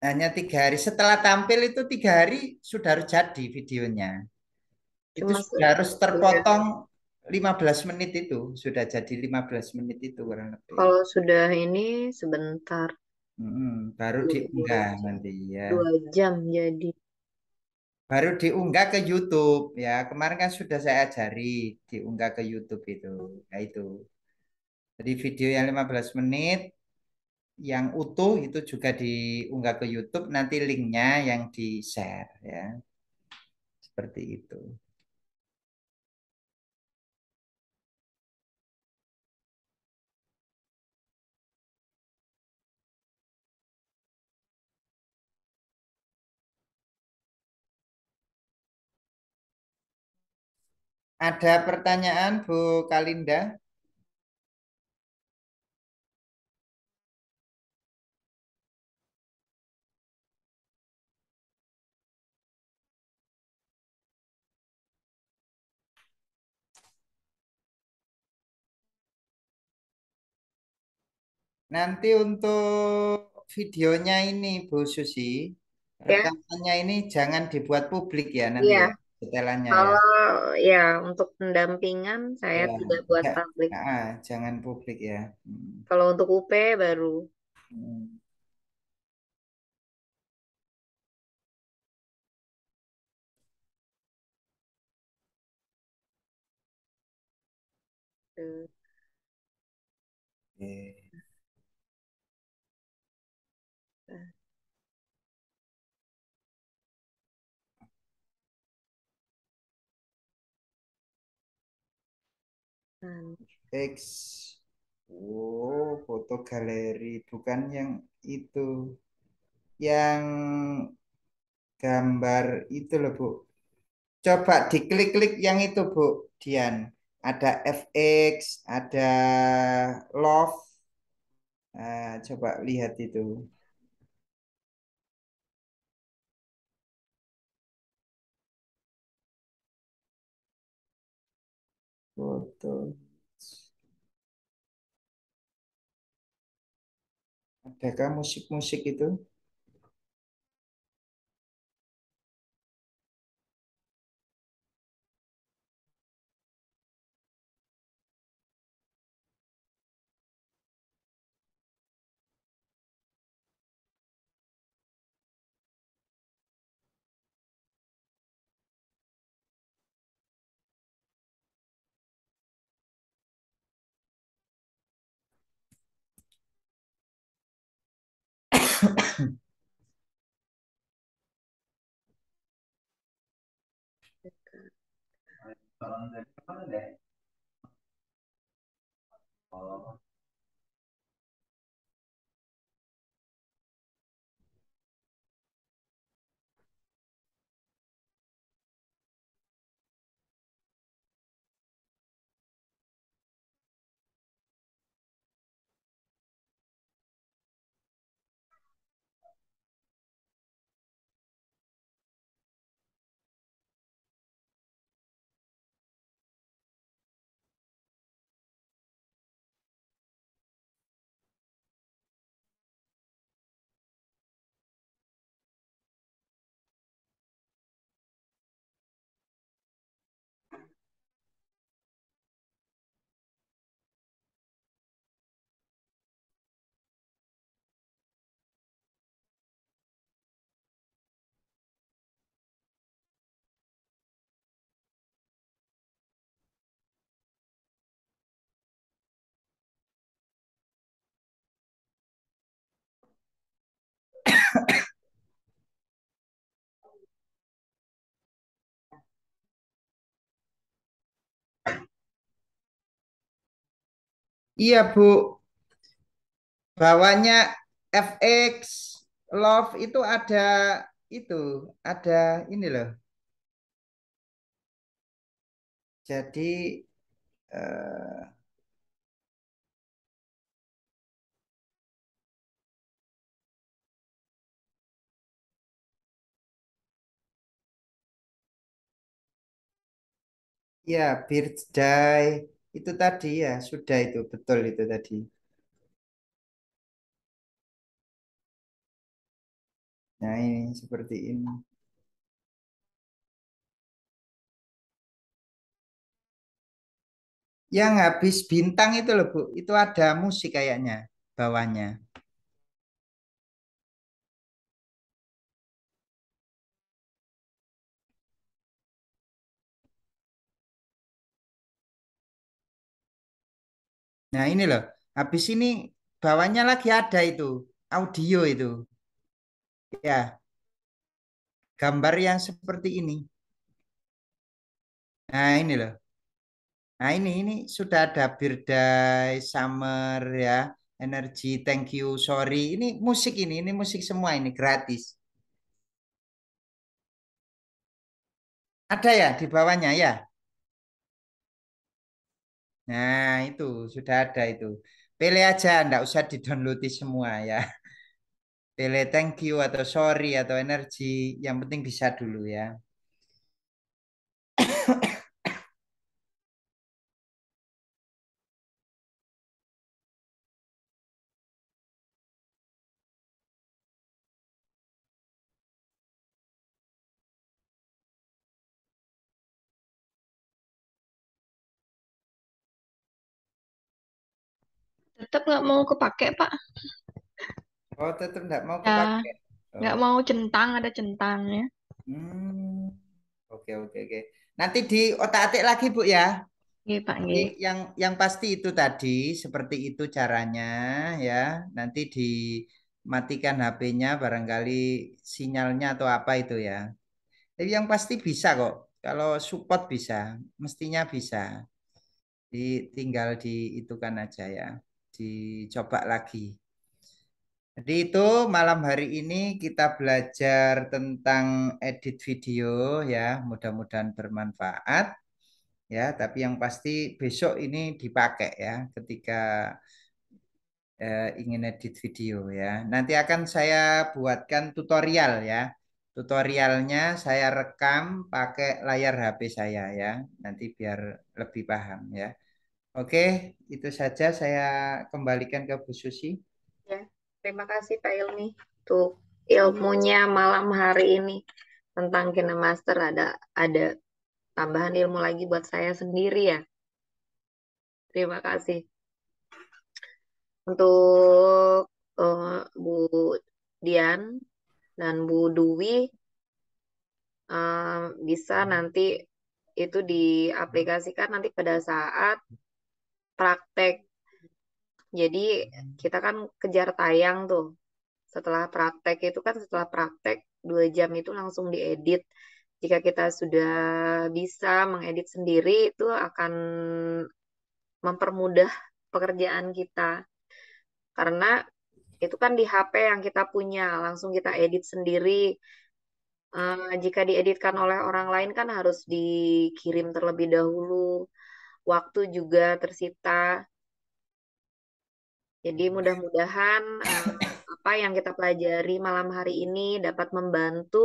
hanya tiga hari setelah tampil itu tiga hari sudah harus jadi videonya itu sudah harus terpotong lima 15 menit itu sudah jadi 15 menit itu kurang lebih kalau sudah ini sebentar hmm, baru diunggah nanti ya dua jam jadi baru diunggah ke YouTube ya kemarin kan sudah saya ajari diunggah ke YouTube itu ya itu jadi video yang 15 menit yang utuh itu juga diunggah ke YouTube nanti linknya yang di share ya seperti itu Ada pertanyaan Bu Kalinda? Nanti untuk videonya ini Bu Susi, ya. ini jangan dibuat publik ya nanti iya. ya. setelannya ya. Kalau ya. ya untuk pendampingan saya ya. tidak buat ya. publik. Ya, jangan publik ya. Hmm. Kalau untuk UP baru. Hmm. Gitu. Oke. X. Kan. Oh, foto galeri bukan yang itu. Yang gambar itu loh, Bu. Coba diklik-klik yang itu, Bu. Dian, ada FX, ada love. Nah, coba lihat itu. Foto. Adakah musik-musik itu? කරන්න දෙන්න නැහැ. ආ Iya, Bu. Bawahnya FX love itu ada itu, ada ini loh. Jadi eh, Ya birthday itu tadi ya, sudah itu betul itu tadi. Nah, ini seperti ini. Yang habis bintang itu loh, Bu. Itu ada musik kayaknya bawahnya. Nah ini loh, habis ini bawahnya lagi ada itu, audio itu. Ya, gambar yang seperti ini. Nah ini loh. Nah ini ini sudah ada Birday, Summer ya, Energy, Thank You, Sorry. Ini musik ini, ini musik semua ini gratis. Ada ya di bawahnya ya. Nah, itu sudah ada itu. Pilih aja, enggak usah didownloadi semua ya. Pilih thank you atau sorry atau energi, yang penting bisa dulu ya. tetap nggak mau kepake pak oh tetap nggak mau ya, kepake nggak ya, oh. mau centang ada centangnya hmm, oke oke oke nanti di otak atik lagi bu ya Iya, Pak. Nanti yang yang pasti itu tadi seperti itu caranya ya. Nanti dimatikan HP-nya barangkali sinyalnya atau apa itu ya. Tapi yang pasti bisa kok. Kalau support bisa, mestinya bisa. Ditinggal diitukan aja ya dicoba lagi. Jadi itu malam hari ini kita belajar tentang edit video ya, mudah-mudahan bermanfaat ya, tapi yang pasti besok ini dipakai ya ketika eh, ingin edit video ya. Nanti akan saya buatkan tutorial ya. Tutorialnya saya rekam pakai layar HP saya ya. Nanti biar lebih paham ya. Oke, itu saja saya kembalikan ke Bu Susi. Ya, terima kasih Pak Ilmi. untuk ilmunya malam hari ini tentang KineMaster ada ada tambahan ilmu lagi buat saya sendiri ya. Terima kasih. Untuk uh, Bu Dian dan Bu Dwi uh, bisa nanti itu diaplikasikan nanti pada saat praktek. Jadi hmm. kita kan kejar tayang tuh. Setelah praktek itu kan setelah praktek dua jam itu langsung diedit. Jika kita sudah bisa mengedit sendiri itu akan mempermudah pekerjaan kita. Karena itu kan di HP yang kita punya, langsung kita edit sendiri. Uh, jika dieditkan oleh orang lain kan harus dikirim terlebih dahulu waktu juga tersita. Jadi hmm. mudah-mudahan eh, apa yang kita pelajari malam hari ini dapat membantu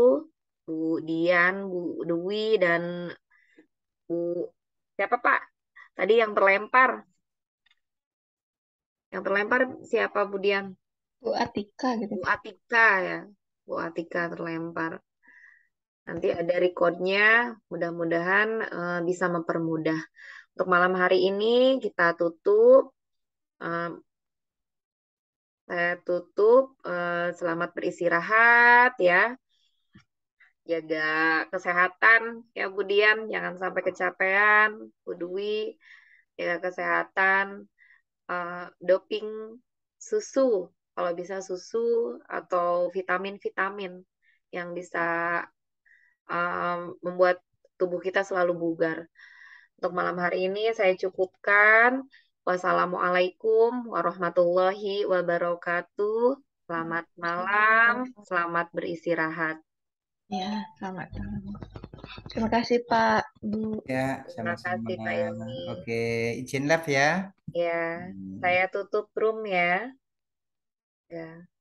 Bu Dian, Bu Dewi dan Bu siapa Pak? Tadi yang terlempar. Yang terlempar siapa Bu Dian? Bu Atika gitu. Bu Atika ya. Bu Atika terlempar. Nanti ada recordnya, mudah-mudahan uh, bisa mempermudah. Untuk malam hari ini kita tutup. Um, saya tutup. Uh, selamat beristirahat ya. Jaga kesehatan ya Budian. Jangan sampai kecapean. Budwi jaga kesehatan. Uh, doping susu kalau bisa susu atau vitamin-vitamin yang bisa um, membuat tubuh kita selalu bugar. Untuk malam hari ini saya cukupkan. Wassalamualaikum warahmatullahi wabarakatuh. Selamat malam, selamat beristirahat. Ya, selamat malam. Terima kasih Pak Bu. Ya, sama -sama. Terima kasih Pak Ilmi. Oke, izin live ya. Ya, hmm. saya tutup room ya. Ya.